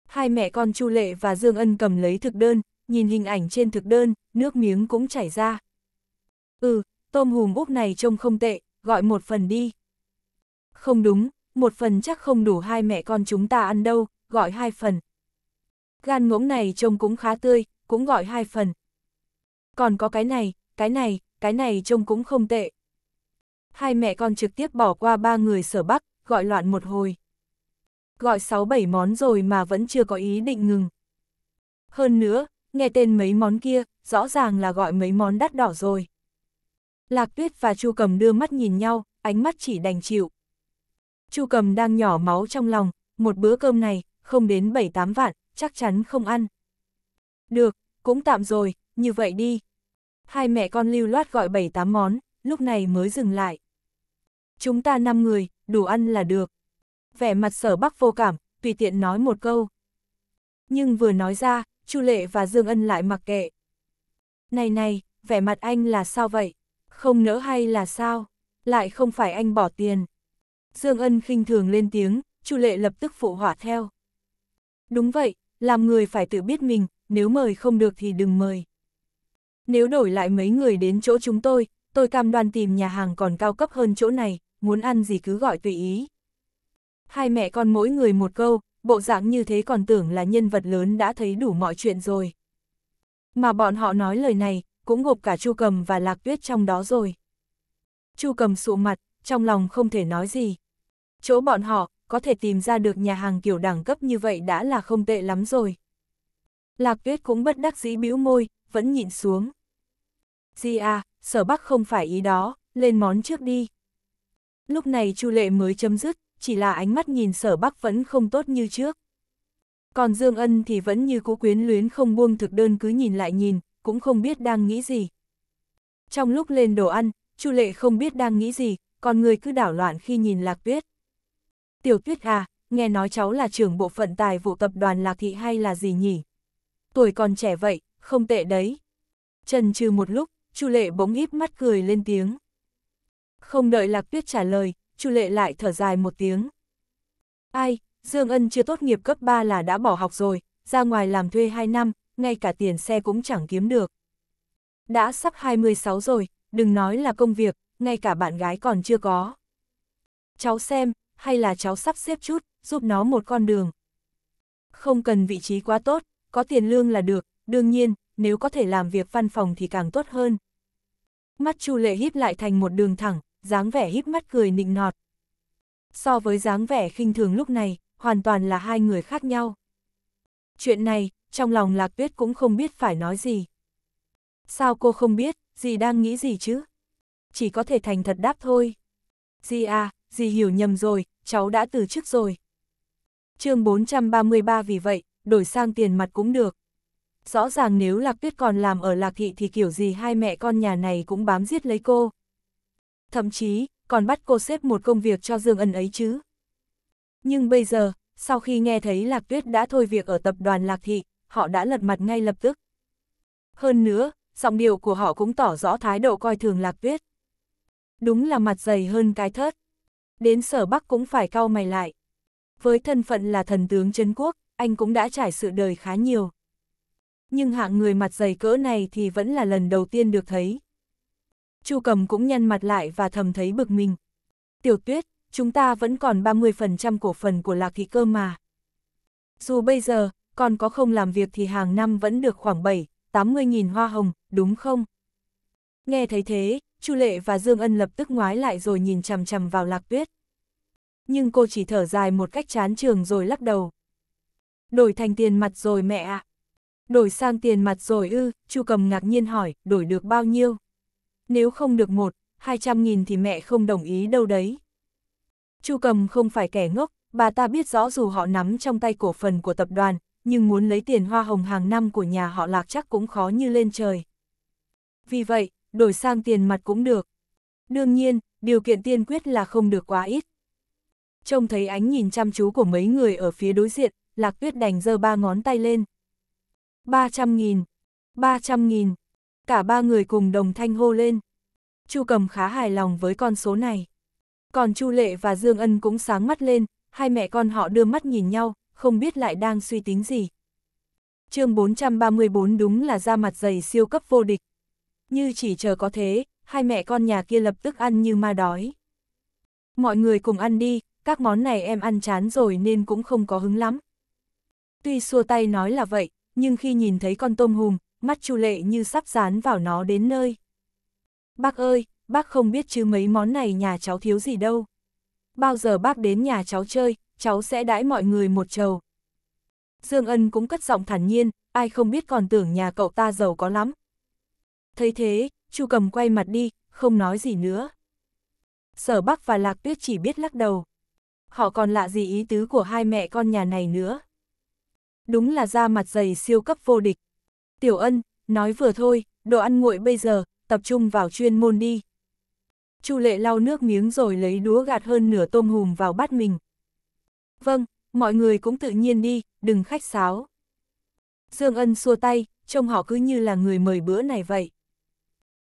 Hai mẹ con Chu Lệ và Dương Ân cầm lấy thực đơn, nhìn hình ảnh trên thực đơn, nước miếng cũng chảy ra. Ừ, tôm hùm úp này trông không tệ, gọi một phần đi. Không đúng, một phần chắc không đủ hai mẹ con chúng ta ăn đâu, gọi hai phần. Gan ngỗng này trông cũng khá tươi, cũng gọi hai phần. Còn có cái này, cái này, cái này trông cũng không tệ. Hai mẹ con trực tiếp bỏ qua ba người sở bắc, gọi loạn một hồi. Gọi 6-7 món rồi mà vẫn chưa có ý định ngừng. Hơn nữa, nghe tên mấy món kia, rõ ràng là gọi mấy món đắt đỏ rồi. Lạc Tuyết và Chu Cầm đưa mắt nhìn nhau, ánh mắt chỉ đành chịu. Chu Cầm đang nhỏ máu trong lòng, một bữa cơm này, không đến 7-8 vạn, chắc chắn không ăn. Được, cũng tạm rồi, như vậy đi. Hai mẹ con lưu loát gọi 7-8 món, lúc này mới dừng lại. Chúng ta 5 người, đủ ăn là được. Vẻ mặt sở bắc vô cảm, tùy tiện nói một câu. Nhưng vừa nói ra, Chu Lệ và Dương Ân lại mặc kệ. Này này, vẻ mặt anh là sao vậy? Không nỡ hay là sao? Lại không phải anh bỏ tiền. Dương Ân khinh thường lên tiếng, Chu Lệ lập tức phụ hỏa theo. Đúng vậy, làm người phải tự biết mình, nếu mời không được thì đừng mời. Nếu đổi lại mấy người đến chỗ chúng tôi, tôi cam đoan tìm nhà hàng còn cao cấp hơn chỗ này, muốn ăn gì cứ gọi tùy ý. Hai mẹ con mỗi người một câu, bộ dạng như thế còn tưởng là nhân vật lớn đã thấy đủ mọi chuyện rồi. Mà bọn họ nói lời này, cũng gộp cả Chu Cầm và Lạc Tuyết trong đó rồi. Chu Cầm sụ mặt, trong lòng không thể nói gì. Chỗ bọn họ, có thể tìm ra được nhà hàng kiểu đẳng cấp như vậy đã là không tệ lắm rồi. Lạc Tuyết cũng bất đắc dĩ bĩu môi, vẫn nhịn xuống. Di à, sở bắc không phải ý đó, lên món trước đi. Lúc này Chu Lệ mới chấm dứt, chỉ là ánh mắt nhìn sở bắc vẫn không tốt như trước. Còn Dương Ân thì vẫn như cũ quyến luyến không buông thực đơn cứ nhìn lại nhìn, cũng không biết đang nghĩ gì. Trong lúc lên đồ ăn, Chu Lệ không biết đang nghĩ gì, còn người cứ đảo loạn khi nhìn Lạc Tuyết. Tiểu Tuyết à, nghe nói cháu là trưởng bộ phận tài vụ tập đoàn Lạc Thị hay là gì nhỉ? Tuổi còn trẻ vậy, không tệ đấy. Trần trừ một lúc, Chu Lệ bỗng híp mắt cười lên tiếng. Không đợi Lạc Tuyết trả lời, Chu Lệ lại thở dài một tiếng. Ai, Dương Ân chưa tốt nghiệp cấp 3 là đã bỏ học rồi, ra ngoài làm thuê 2 năm, ngay cả tiền xe cũng chẳng kiếm được. Đã sắp 26 rồi, đừng nói là công việc, ngay cả bạn gái còn chưa có. Cháu xem, hay là cháu sắp xếp chút, giúp nó một con đường. Không cần vị trí quá tốt, có tiền lương là được, đương nhiên, nếu có thể làm việc văn phòng thì càng tốt hơn. Mắt Chu Lệ híp lại thành một đường thẳng, dáng vẻ híp mắt cười nịnh nọt. So với dáng vẻ khinh thường lúc này, hoàn toàn là hai người khác nhau. Chuyện này, trong lòng Lạc Tuyết cũng không biết phải nói gì. Sao cô không biết, dì đang nghĩ gì chứ? Chỉ có thể thành thật đáp thôi. Dì à, dì hiểu nhầm rồi, cháu đã từ chức rồi. chương 433 vì vậy, đổi sang tiền mặt cũng được. Rõ ràng nếu Lạc Tuyết còn làm ở Lạc Thị thì kiểu gì hai mẹ con nhà này cũng bám giết lấy cô, thậm chí còn bắt cô xếp một công việc cho Dương Ân ấy chứ. Nhưng bây giờ, sau khi nghe thấy Lạc Tuyết đã thôi việc ở tập đoàn Lạc Thị, họ đã lật mặt ngay lập tức. Hơn nữa, giọng điệu của họ cũng tỏ rõ thái độ coi thường Lạc Tuyết. Đúng là mặt dày hơn cái thớt. Đến sở Bắc cũng phải cau mày lại. Với thân phận là thần tướng chân Quốc, anh cũng đã trải sự đời khá nhiều. Nhưng hạng người mặt dày cỡ này thì vẫn là lần đầu tiên được thấy. Chu Cầm cũng nhăn mặt lại và thầm thấy bực mình. Tiểu Tuyết, chúng ta vẫn còn 30% cổ phần của Lạc Thị Cơ mà. Dù bây giờ, còn có không làm việc thì hàng năm vẫn được khoảng 7, 80.000 hoa hồng, đúng không? Nghe thấy thế, Chu Lệ và Dương Ân lập tức ngoái lại rồi nhìn chằm chằm vào Lạc Tuyết. Nhưng cô chỉ thở dài một cách chán trường rồi lắc đầu. Đổi thành tiền mặt rồi mẹ ạ. Đổi sang tiền mặt rồi ư, Chu Cầm ngạc nhiên hỏi, đổi được bao nhiêu? nếu không được một, hai trăm nghìn thì mẹ không đồng ý đâu đấy. Chu Cầm không phải kẻ ngốc, bà ta biết rõ dù họ nắm trong tay cổ phần của tập đoàn, nhưng muốn lấy tiền hoa hồng hàng năm của nhà họ lạc chắc cũng khó như lên trời. Vì vậy, đổi sang tiền mặt cũng được. Đương nhiên, điều kiện tiên quyết là không được quá ít. Trông thấy ánh nhìn chăm chú của mấy người ở phía đối diện, Lạc Tuyết đành giơ ba ngón tay lên. 300 nghìn, 300 nghìn cả ba người cùng đồng thanh hô lên. Chu Cầm khá hài lòng với con số này. Còn Chu Lệ và Dương Ân cũng sáng mắt lên, hai mẹ con họ đưa mắt nhìn nhau, không biết lại đang suy tính gì. chương 434 đúng là ra mặt dày siêu cấp vô địch. Như chỉ chờ có thế, hai mẹ con nhà kia lập tức ăn như ma đói. Mọi người cùng ăn đi, các món này em ăn chán rồi nên cũng không có hứng lắm. Tuy xua tay nói là vậy, nhưng khi nhìn thấy con tôm hùm, mắt Chu Lệ như sắp dán vào nó đến nơi. Bác ơi, bác không biết chứ mấy món này nhà cháu thiếu gì đâu. Bao giờ bác đến nhà cháu chơi, cháu sẽ đãi mọi người một trầu. Dương Ân cũng cất giọng thản nhiên, ai không biết còn tưởng nhà cậu ta giàu có lắm. Thấy thế, Chu Cầm quay mặt đi, không nói gì nữa. Sở Bắc và Lạc Tuyết chỉ biết lắc đầu. Họ còn lạ gì ý tứ của hai mẹ con nhà này nữa. Đúng là da mặt dày siêu cấp vô địch. Tiểu ân, nói vừa thôi, đồ ăn nguội bây giờ, tập trung vào chuyên môn đi. Chu lệ lau nước miếng rồi lấy đũa gạt hơn nửa tôm hùm vào bát mình. Vâng, mọi người cũng tự nhiên đi, đừng khách sáo. Dương ân xua tay, trông họ cứ như là người mời bữa này vậy.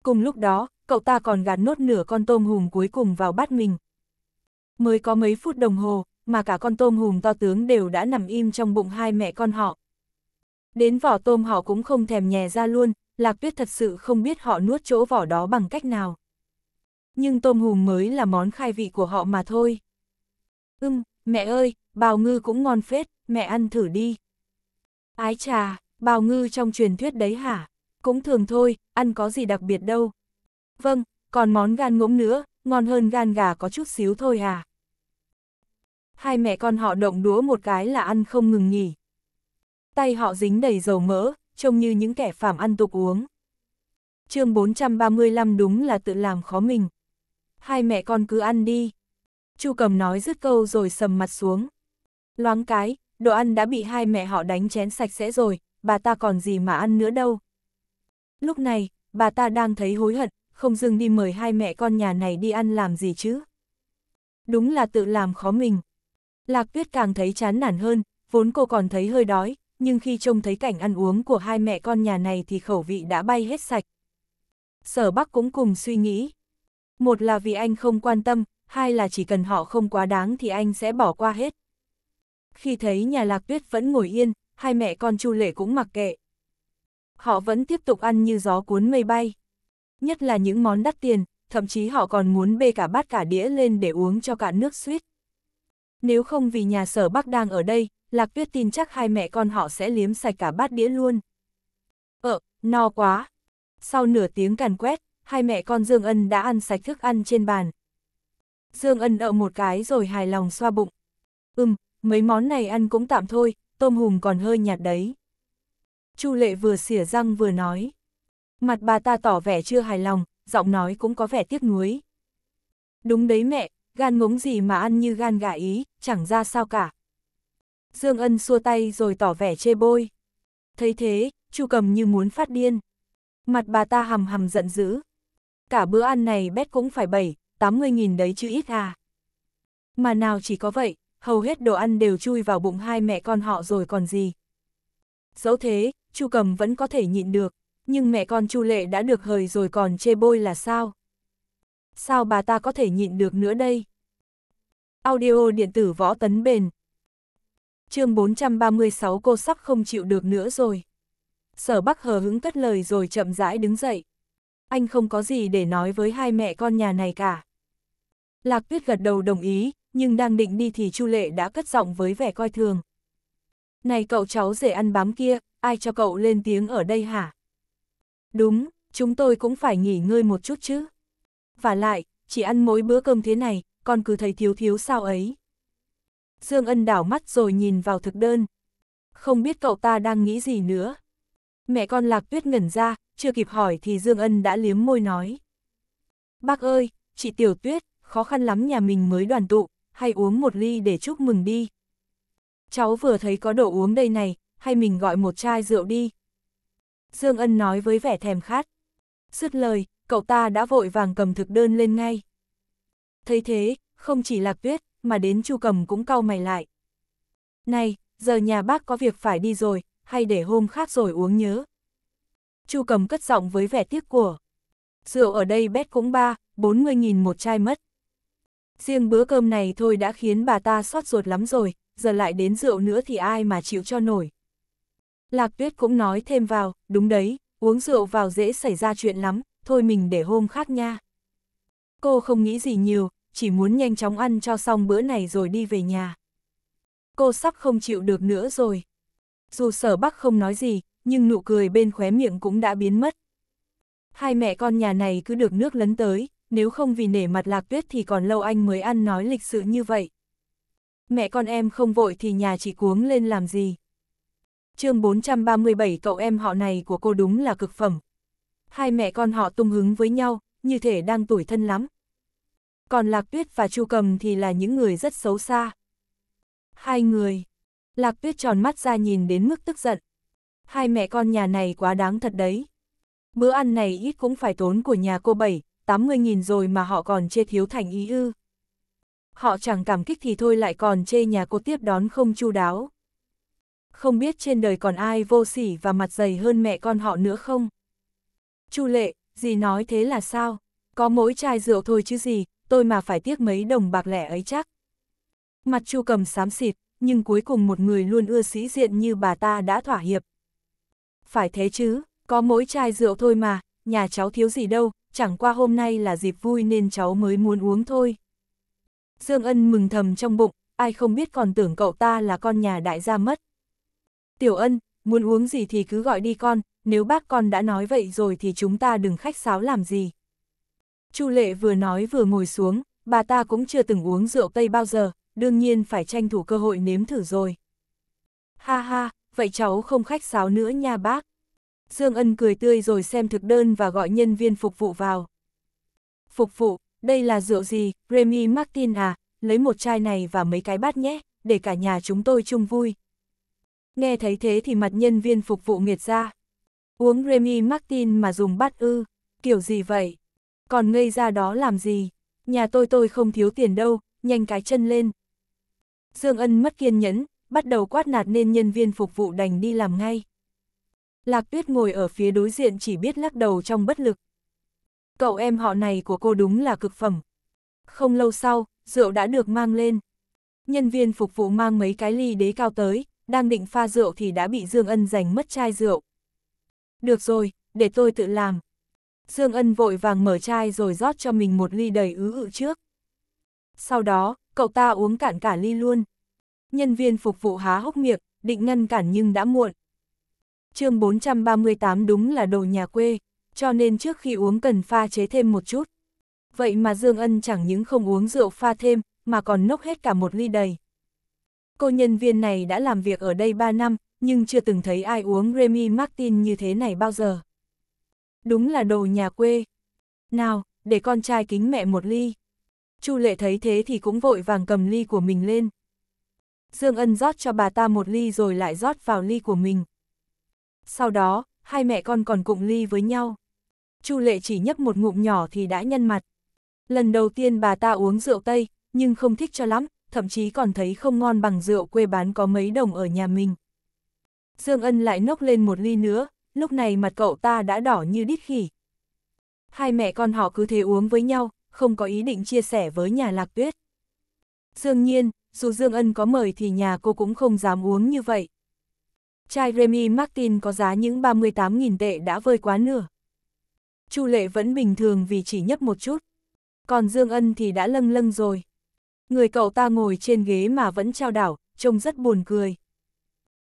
Cùng lúc đó, cậu ta còn gạt nốt nửa con tôm hùm cuối cùng vào bát mình. Mới có mấy phút đồng hồ, mà cả con tôm hùm to tướng đều đã nằm im trong bụng hai mẹ con họ. Đến vỏ tôm họ cũng không thèm nhè ra luôn, Lạc Tuyết thật sự không biết họ nuốt chỗ vỏ đó bằng cách nào. Nhưng tôm hùm mới là món khai vị của họ mà thôi. ừm mẹ ơi, bào ngư cũng ngon phết, mẹ ăn thử đi. Ái trà, bào ngư trong truyền thuyết đấy hả? Cũng thường thôi, ăn có gì đặc biệt đâu. Vâng, còn món gan ngỗng nữa, ngon hơn gan gà có chút xíu thôi à. Hai mẹ con họ động đúa một cái là ăn không ngừng nghỉ tay họ dính đầy dầu mỡ, trông như những kẻ phạm ăn tục uống. chương 435 đúng là tự làm khó mình. Hai mẹ con cứ ăn đi. Chu cầm nói dứt câu rồi sầm mặt xuống. Loáng cái, đồ ăn đã bị hai mẹ họ đánh chén sạch sẽ rồi, bà ta còn gì mà ăn nữa đâu. Lúc này, bà ta đang thấy hối hận, không dừng đi mời hai mẹ con nhà này đi ăn làm gì chứ. Đúng là tự làm khó mình. Lạc tuyết càng thấy chán nản hơn, vốn cô còn thấy hơi đói, nhưng khi trông thấy cảnh ăn uống của hai mẹ con nhà này thì khẩu vị đã bay hết sạch. Sở Bắc cũng cùng suy nghĩ. Một là vì anh không quan tâm, hai là chỉ cần họ không quá đáng thì anh sẽ bỏ qua hết. Khi thấy nhà lạc tuyết vẫn ngồi yên, hai mẹ con Chu Lệ cũng mặc kệ. Họ vẫn tiếp tục ăn như gió cuốn mây bay. Nhất là những món đắt tiền, thậm chí họ còn muốn bê cả bát cả đĩa lên để uống cho cả nước suýt. Nếu không vì nhà sở Bắc đang ở đây, Lạc Tuyết tin chắc hai mẹ con họ sẽ liếm sạch cả bát đĩa luôn. Ờ, no quá. Sau nửa tiếng càn quét, hai mẹ con Dương Ân đã ăn sạch thức ăn trên bàn. Dương Ân ợ một cái rồi hài lòng xoa bụng. Ừm, mấy món này ăn cũng tạm thôi, tôm hùm còn hơi nhạt đấy. Chu Lệ vừa xỉa răng vừa nói. Mặt bà ta tỏ vẻ chưa hài lòng, giọng nói cũng có vẻ tiếc nuối. Đúng đấy mẹ, gan ngống gì mà ăn như gan gà ý, chẳng ra sao cả. Dương Ân xua tay rồi tỏ vẻ chê bôi. Thấy thế, Chu Cầm như muốn phát điên. Mặt bà ta hầm hầm giận dữ. Cả bữa ăn này bét cũng phải 7, 80 nghìn đấy chứ ít à. Mà nào chỉ có vậy, hầu hết đồ ăn đều chui vào bụng hai mẹ con họ rồi còn gì. Dẫu thế, Chu Cầm vẫn có thể nhịn được, nhưng mẹ con Chu Lệ đã được hời rồi còn chê bôi là sao? Sao bà ta có thể nhịn được nữa đây? Audio điện tử võ tấn bền, chương 436 cô sắp không chịu được nữa rồi. Sở Bắc hờ hững cất lời rồi chậm rãi đứng dậy. Anh không có gì để nói với hai mẹ con nhà này cả. Lạc Tuyết gật đầu đồng ý, nhưng đang định đi thì Chu Lệ đã cất giọng với vẻ coi thường. Này cậu cháu rể ăn bám kia, ai cho cậu lên tiếng ở đây hả? Đúng, chúng tôi cũng phải nghỉ ngơi một chút chứ. Và lại, chỉ ăn mỗi bữa cơm thế này, con cứ thấy thiếu thiếu sao ấy. Dương Ân đảo mắt rồi nhìn vào thực đơn. Không biết cậu ta đang nghĩ gì nữa. Mẹ con Lạc Tuyết ngẩn ra, chưa kịp hỏi thì Dương Ân đã liếm môi nói. Bác ơi, chị Tiểu Tuyết, khó khăn lắm nhà mình mới đoàn tụ, hay uống một ly để chúc mừng đi. Cháu vừa thấy có đồ uống đây này, hay mình gọi một chai rượu đi. Dương Ân nói với vẻ thèm khát. Dứt lời, cậu ta đã vội vàng cầm thực đơn lên ngay. Thấy thế, không chỉ Lạc Tuyết, mà đến Chu Cầm cũng cau mày lại. Này, giờ nhà bác có việc phải đi rồi, hay để hôm khác rồi uống nhớ. Chu Cầm cất giọng với vẻ tiếc của. Rượu ở đây bét cũng ba, bốn mươi nghìn một chai mất. Riêng bữa cơm này thôi đã khiến bà ta xót ruột lắm rồi, giờ lại đến rượu nữa thì ai mà chịu cho nổi. Lạc Tuyết cũng nói thêm vào, đúng đấy, uống rượu vào dễ xảy ra chuyện lắm, thôi mình để hôm khác nha. Cô không nghĩ gì nhiều, chỉ muốn nhanh chóng ăn cho xong bữa này rồi đi về nhà. Cô sắp không chịu được nữa rồi. Dù sở bắc không nói gì, nhưng nụ cười bên khóe miệng cũng đã biến mất. Hai mẹ con nhà này cứ được nước lấn tới, nếu không vì nể mặt lạc tuyết thì còn lâu anh mới ăn nói lịch sự như vậy. Mẹ con em không vội thì nhà chỉ cuống lên làm gì. chương 437 cậu em họ này của cô đúng là cực phẩm. Hai mẹ con họ tung hứng với nhau, như thể đang tuổi thân lắm, còn Lạc Tuyết và Chu Cầm thì là những người rất xấu xa. Hai người. Lạc Tuyết tròn mắt ra nhìn đến mức tức giận. Hai mẹ con nhà này quá đáng thật đấy. Bữa ăn này ít cũng phải tốn của nhà cô bảy, 80 nghìn rồi mà họ còn chê thiếu thành ý ư. Họ chẳng cảm kích thì thôi lại còn chê nhà cô tiếp đón không chu đáo. Không biết trên đời còn ai vô sỉ và mặt dày hơn mẹ con họ nữa không? Chu lệ, gì nói thế là sao? Có mỗi chai rượu thôi chứ gì, tôi mà phải tiếc mấy đồng bạc lẻ ấy chắc. Mặt chu cầm xám xịt, nhưng cuối cùng một người luôn ưa sĩ diện như bà ta đã thỏa hiệp. Phải thế chứ, có mỗi chai rượu thôi mà, nhà cháu thiếu gì đâu, chẳng qua hôm nay là dịp vui nên cháu mới muốn uống thôi. Dương Ân mừng thầm trong bụng, ai không biết còn tưởng cậu ta là con nhà đại gia mất. Tiểu Ân, muốn uống gì thì cứ gọi đi con, nếu bác con đã nói vậy rồi thì chúng ta đừng khách sáo làm gì. Chu Lệ vừa nói vừa ngồi xuống, bà ta cũng chưa từng uống rượu Tây bao giờ, đương nhiên phải tranh thủ cơ hội nếm thử rồi. Ha ha, vậy cháu không khách sáo nữa nha bác. Dương Ân cười tươi rồi xem thực đơn và gọi nhân viên phục vụ vào. Phục vụ, đây là rượu gì, Remy Martin à, lấy một chai này và mấy cái bát nhé, để cả nhà chúng tôi chung vui. Nghe thấy thế thì mặt nhân viên phục vụ nghiệt ra. Uống Remy Martin mà dùng bát ư, kiểu gì vậy? còn ngây ra đó làm gì, nhà tôi tôi không thiếu tiền đâu, nhanh cái chân lên. Dương Ân mất kiên nhẫn, bắt đầu quát nạt nên nhân viên phục vụ đành đi làm ngay. Lạc Tuyết ngồi ở phía đối diện chỉ biết lắc đầu trong bất lực. Cậu em họ này của cô đúng là cực phẩm. Không lâu sau, rượu đã được mang lên. Nhân viên phục vụ mang mấy cái ly đế cao tới, đang định pha rượu thì đã bị Dương Ân giành mất chai rượu. Được rồi, để tôi tự làm. Dương Ân vội vàng mở chai rồi rót cho mình một ly đầy ứ ự trước. Sau đó, cậu ta uống cạn cả ly luôn. Nhân viên phục vụ há hốc miệng, định ngăn cản nhưng đã muộn. chương 438 đúng là đồ nhà quê, cho nên trước khi uống cần pha chế thêm một chút. Vậy mà Dương Ân chẳng những không uống rượu pha thêm, mà còn nốc hết cả một ly đầy. Cô nhân viên này đã làm việc ở đây 3 năm, nhưng chưa từng thấy ai uống Remy Martin như thế này bao giờ. Đúng là đồ nhà quê. Nào, để con trai kính mẹ một ly. Chu Lệ thấy thế thì cũng vội vàng cầm ly của mình lên. Dương Ân rót cho bà ta một ly rồi lại rót vào ly của mình. Sau đó, hai mẹ con còn cụng ly với nhau. Chu Lệ chỉ nhấp một ngụm nhỏ thì đã nhân mặt. Lần đầu tiên bà ta uống rượu Tây, nhưng không thích cho lắm, thậm chí còn thấy không ngon bằng rượu quê bán có mấy đồng ở nhà mình. Dương Ân lại nốc lên một ly nữa, lúc này mặt cậu ta đã đỏ như đít khỉ. Hai mẹ con họ cứ thế uống với nhau, không có ý định chia sẻ với nhà lạc tuyết. Dương nhiên, dù Dương Ân có mời thì nhà cô cũng không dám uống như vậy. Chai Remy Martin có giá những 38.000 tệ đã vơi quá nửa. Chu Lệ vẫn bình thường vì chỉ nhấp một chút. Còn Dương Ân thì đã lâng lâng rồi. Người cậu ta ngồi trên ghế mà vẫn trao đảo, trông rất buồn cười.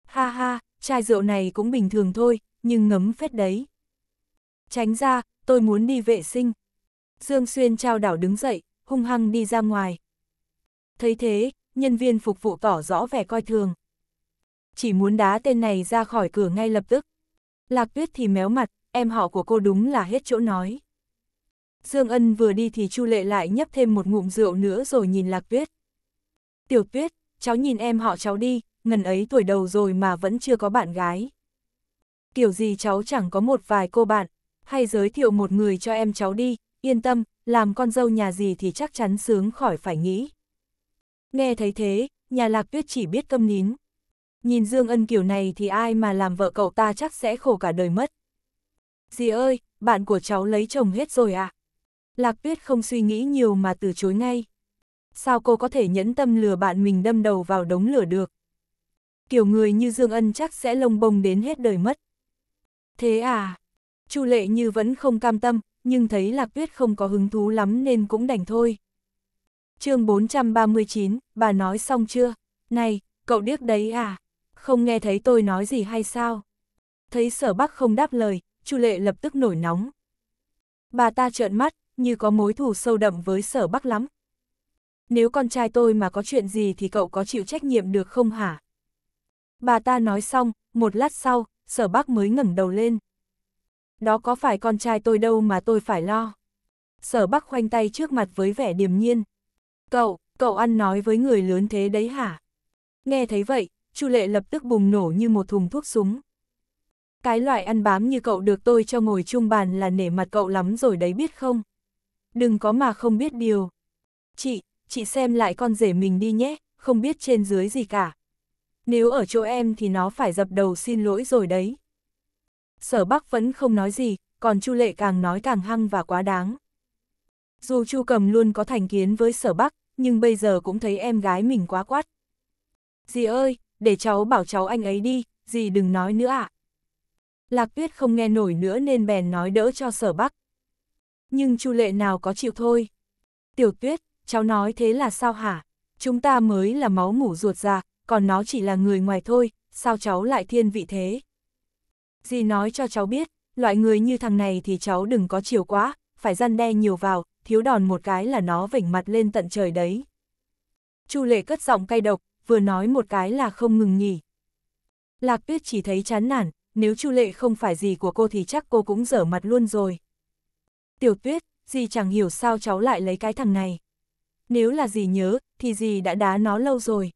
Ha ha, chai rượu này cũng bình thường thôi, nhưng ngấm phết đấy. Tránh ra, tôi muốn đi vệ sinh. Dương Xuyên trao đảo đứng dậy, hung hăng đi ra ngoài. Thấy thế, nhân viên phục vụ tỏ rõ vẻ coi thường. Chỉ muốn đá tên này ra khỏi cửa ngay lập tức. Lạc tuyết thì méo mặt, em họ của cô đúng là hết chỗ nói. Dương Ân vừa đi thì Chu Lệ lại nhấp thêm một ngụm rượu nữa rồi nhìn Lạc Tuyết. Tiểu Tuyết, cháu nhìn em họ cháu đi, ngần ấy tuổi đầu rồi mà vẫn chưa có bạn gái kiểu gì cháu chẳng có một vài cô bạn, hay giới thiệu một người cho em cháu đi, yên tâm, làm con dâu nhà gì thì chắc chắn sướng khỏi phải nghĩ. Nghe thấy thế, nhà lạc tuyết chỉ biết câm nín. Nhìn Dương Ân kiểu này thì ai mà làm vợ cậu ta chắc sẽ khổ cả đời mất. Dì ơi, bạn của cháu lấy chồng hết rồi à? Lạc tuyết không suy nghĩ nhiều mà từ chối ngay. Sao cô có thể nhẫn tâm lừa bạn mình đâm đầu vào đống lửa được? Kiểu người như Dương Ân chắc sẽ lông bông đến hết đời mất. Thế à? Chu Lệ Như vẫn không cam tâm, nhưng thấy Lạc Tuyết không có hứng thú lắm nên cũng đành thôi. chương 439, bà nói xong chưa? Này, cậu điếc đấy à? Không nghe thấy tôi nói gì hay sao? Thấy sở bắc không đáp lời, Chu Lệ lập tức nổi nóng. Bà ta trợn mắt, như có mối thù sâu đậm với sở bắc lắm. Nếu con trai tôi mà có chuyện gì thì cậu có chịu trách nhiệm được không hả? Bà ta nói xong, một lát sau, sở bác mới ngẩng đầu lên. Đó có phải con trai tôi đâu mà tôi phải lo. Sở bác khoanh tay trước mặt với vẻ điềm nhiên. Cậu, cậu ăn nói với người lớn thế đấy hả? Nghe thấy vậy, Chu Lệ lập tức bùng nổ như một thùng thuốc súng. Cái loại ăn bám như cậu được tôi cho ngồi chung bàn là nể mặt cậu lắm rồi đấy biết không? Đừng có mà không biết điều. Chị, chị xem lại con rể mình đi nhé, không biết trên dưới gì cả nếu ở chỗ em thì nó phải dập đầu xin lỗi rồi đấy. Sở Bắc vẫn không nói gì, còn Chu Lệ càng nói càng hăng và quá đáng. Dù Chu Cầm luôn có thành kiến với Sở Bắc, nhưng bây giờ cũng thấy em gái mình quá quát. Dì ơi, để cháu bảo cháu anh ấy đi, dì đừng nói nữa ạ. À. Lạc Tuyết không nghe nổi nữa nên bèn nói đỡ cho Sở Bắc. Nhưng Chu Lệ nào có chịu thôi. Tiểu Tuyết, cháu nói thế là sao hả? Chúng ta mới là máu mủ ruột ra còn nó chỉ là người ngoài thôi, sao cháu lại thiên vị thế? Dì nói cho cháu biết, loại người như thằng này thì cháu đừng có chiều quá, phải răn đe nhiều vào, thiếu đòn một cái là nó vểnh mặt lên tận trời đấy. Chu Lệ cất giọng cay độc, vừa nói một cái là không ngừng nghỉ. Lạc Tuyết chỉ thấy chán nản, nếu Chu Lệ không phải gì của cô thì chắc cô cũng dở mặt luôn rồi. Tiểu Tuyết, dì chẳng hiểu sao cháu lại lấy cái thằng này. Nếu là dì nhớ, thì dì đã đá nó lâu rồi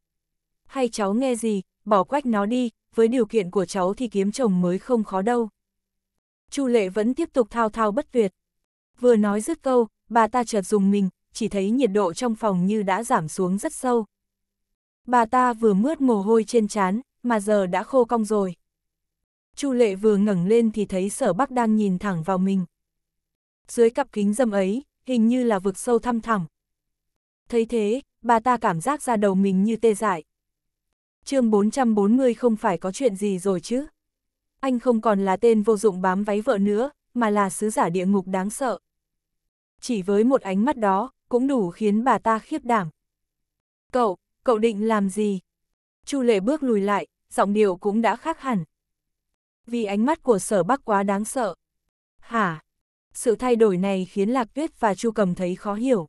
hay cháu nghe gì, bỏ quách nó đi, với điều kiện của cháu thì kiếm chồng mới không khó đâu. Chu Lệ vẫn tiếp tục thao thao bất tuyệt. Vừa nói dứt câu, bà ta chợt dùng mình, chỉ thấy nhiệt độ trong phòng như đã giảm xuống rất sâu. Bà ta vừa mướt mồ hôi trên trán, mà giờ đã khô cong rồi. Chu Lệ vừa ngẩng lên thì thấy Sở Bắc đang nhìn thẳng vào mình. Dưới cặp kính dâm ấy, hình như là vực sâu thăm thẳm. Thấy thế, bà ta cảm giác ra đầu mình như tê dại chương 440 không phải có chuyện gì rồi chứ. Anh không còn là tên vô dụng bám váy vợ nữa, mà là sứ giả địa ngục đáng sợ. Chỉ với một ánh mắt đó, cũng đủ khiến bà ta khiếp đảm. Cậu, cậu định làm gì? Chu Lệ bước lùi lại, giọng điệu cũng đã khác hẳn. Vì ánh mắt của sở bắc quá đáng sợ. Hả? Sự thay đổi này khiến Lạc Tuyết và Chu Cầm thấy khó hiểu.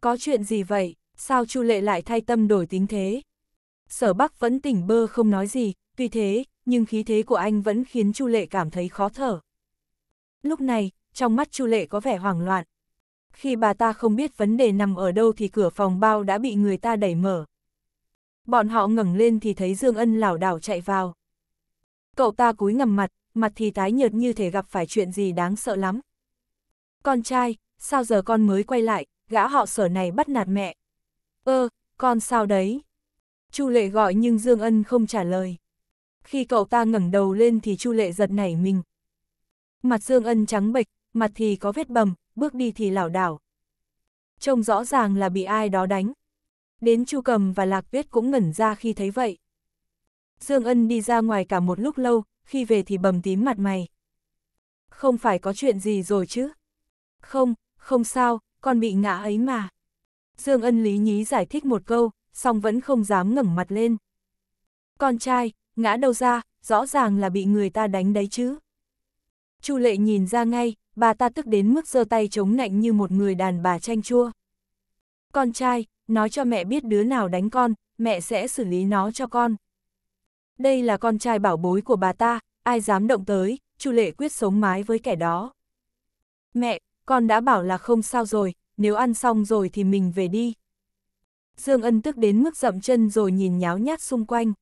Có chuyện gì vậy? Sao Chu Lệ lại thay tâm đổi tính thế? sở bắc vẫn tỉnh bơ không nói gì, tuy thế, nhưng khí thế của anh vẫn khiến Chu Lệ cảm thấy khó thở. Lúc này, trong mắt Chu Lệ có vẻ hoảng loạn. Khi bà ta không biết vấn đề nằm ở đâu thì cửa phòng bao đã bị người ta đẩy mở. Bọn họ ngẩng lên thì thấy Dương Ân lảo đảo chạy vào. Cậu ta cúi ngầm mặt, mặt thì tái nhợt như thể gặp phải chuyện gì đáng sợ lắm. Con trai, sao giờ con mới quay lại, gã họ sở này bắt nạt mẹ. Ơ, ờ, con sao đấy? Chu Lệ gọi nhưng Dương Ân không trả lời. Khi cậu ta ngẩng đầu lên thì Chu Lệ giật nảy mình. Mặt Dương Ân trắng bệch, mặt thì có vết bầm, bước đi thì lảo đảo. Trông rõ ràng là bị ai đó đánh. Đến Chu Cầm và Lạc Viết cũng ngẩn ra khi thấy vậy. Dương Ân đi ra ngoài cả một lúc lâu, khi về thì bầm tím mặt mày. Không phải có chuyện gì rồi chứ? Không, không sao, con bị ngã ấy mà. Dương Ân lý nhí giải thích một câu, song vẫn không dám ngẩng mặt lên. Con trai, ngã đầu ra, rõ ràng là bị người ta đánh đấy chứ. Chu lệ nhìn ra ngay, bà ta tức đến mức giơ tay chống nạnh như một người đàn bà chanh chua. Con trai, nói cho mẹ biết đứa nào đánh con, mẹ sẽ xử lý nó cho con. Đây là con trai bảo bối của bà ta, ai dám động tới, Chu lệ quyết sống mái với kẻ đó. Mẹ, con đã bảo là không sao rồi, nếu ăn xong rồi thì mình về đi. Dương Ân tức đến mức dậm chân rồi nhìn nháo nhác xung quanh.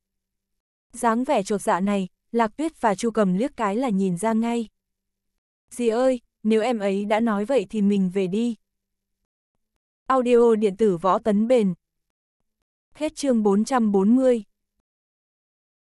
dáng vẻ trột dạ này, Lạc Tuyết và Chu Cầm liếc cái là nhìn ra ngay. Dì ơi, nếu em ấy đã nói vậy thì mình về đi. Audio điện tử võ tấn bền. Hết chương 440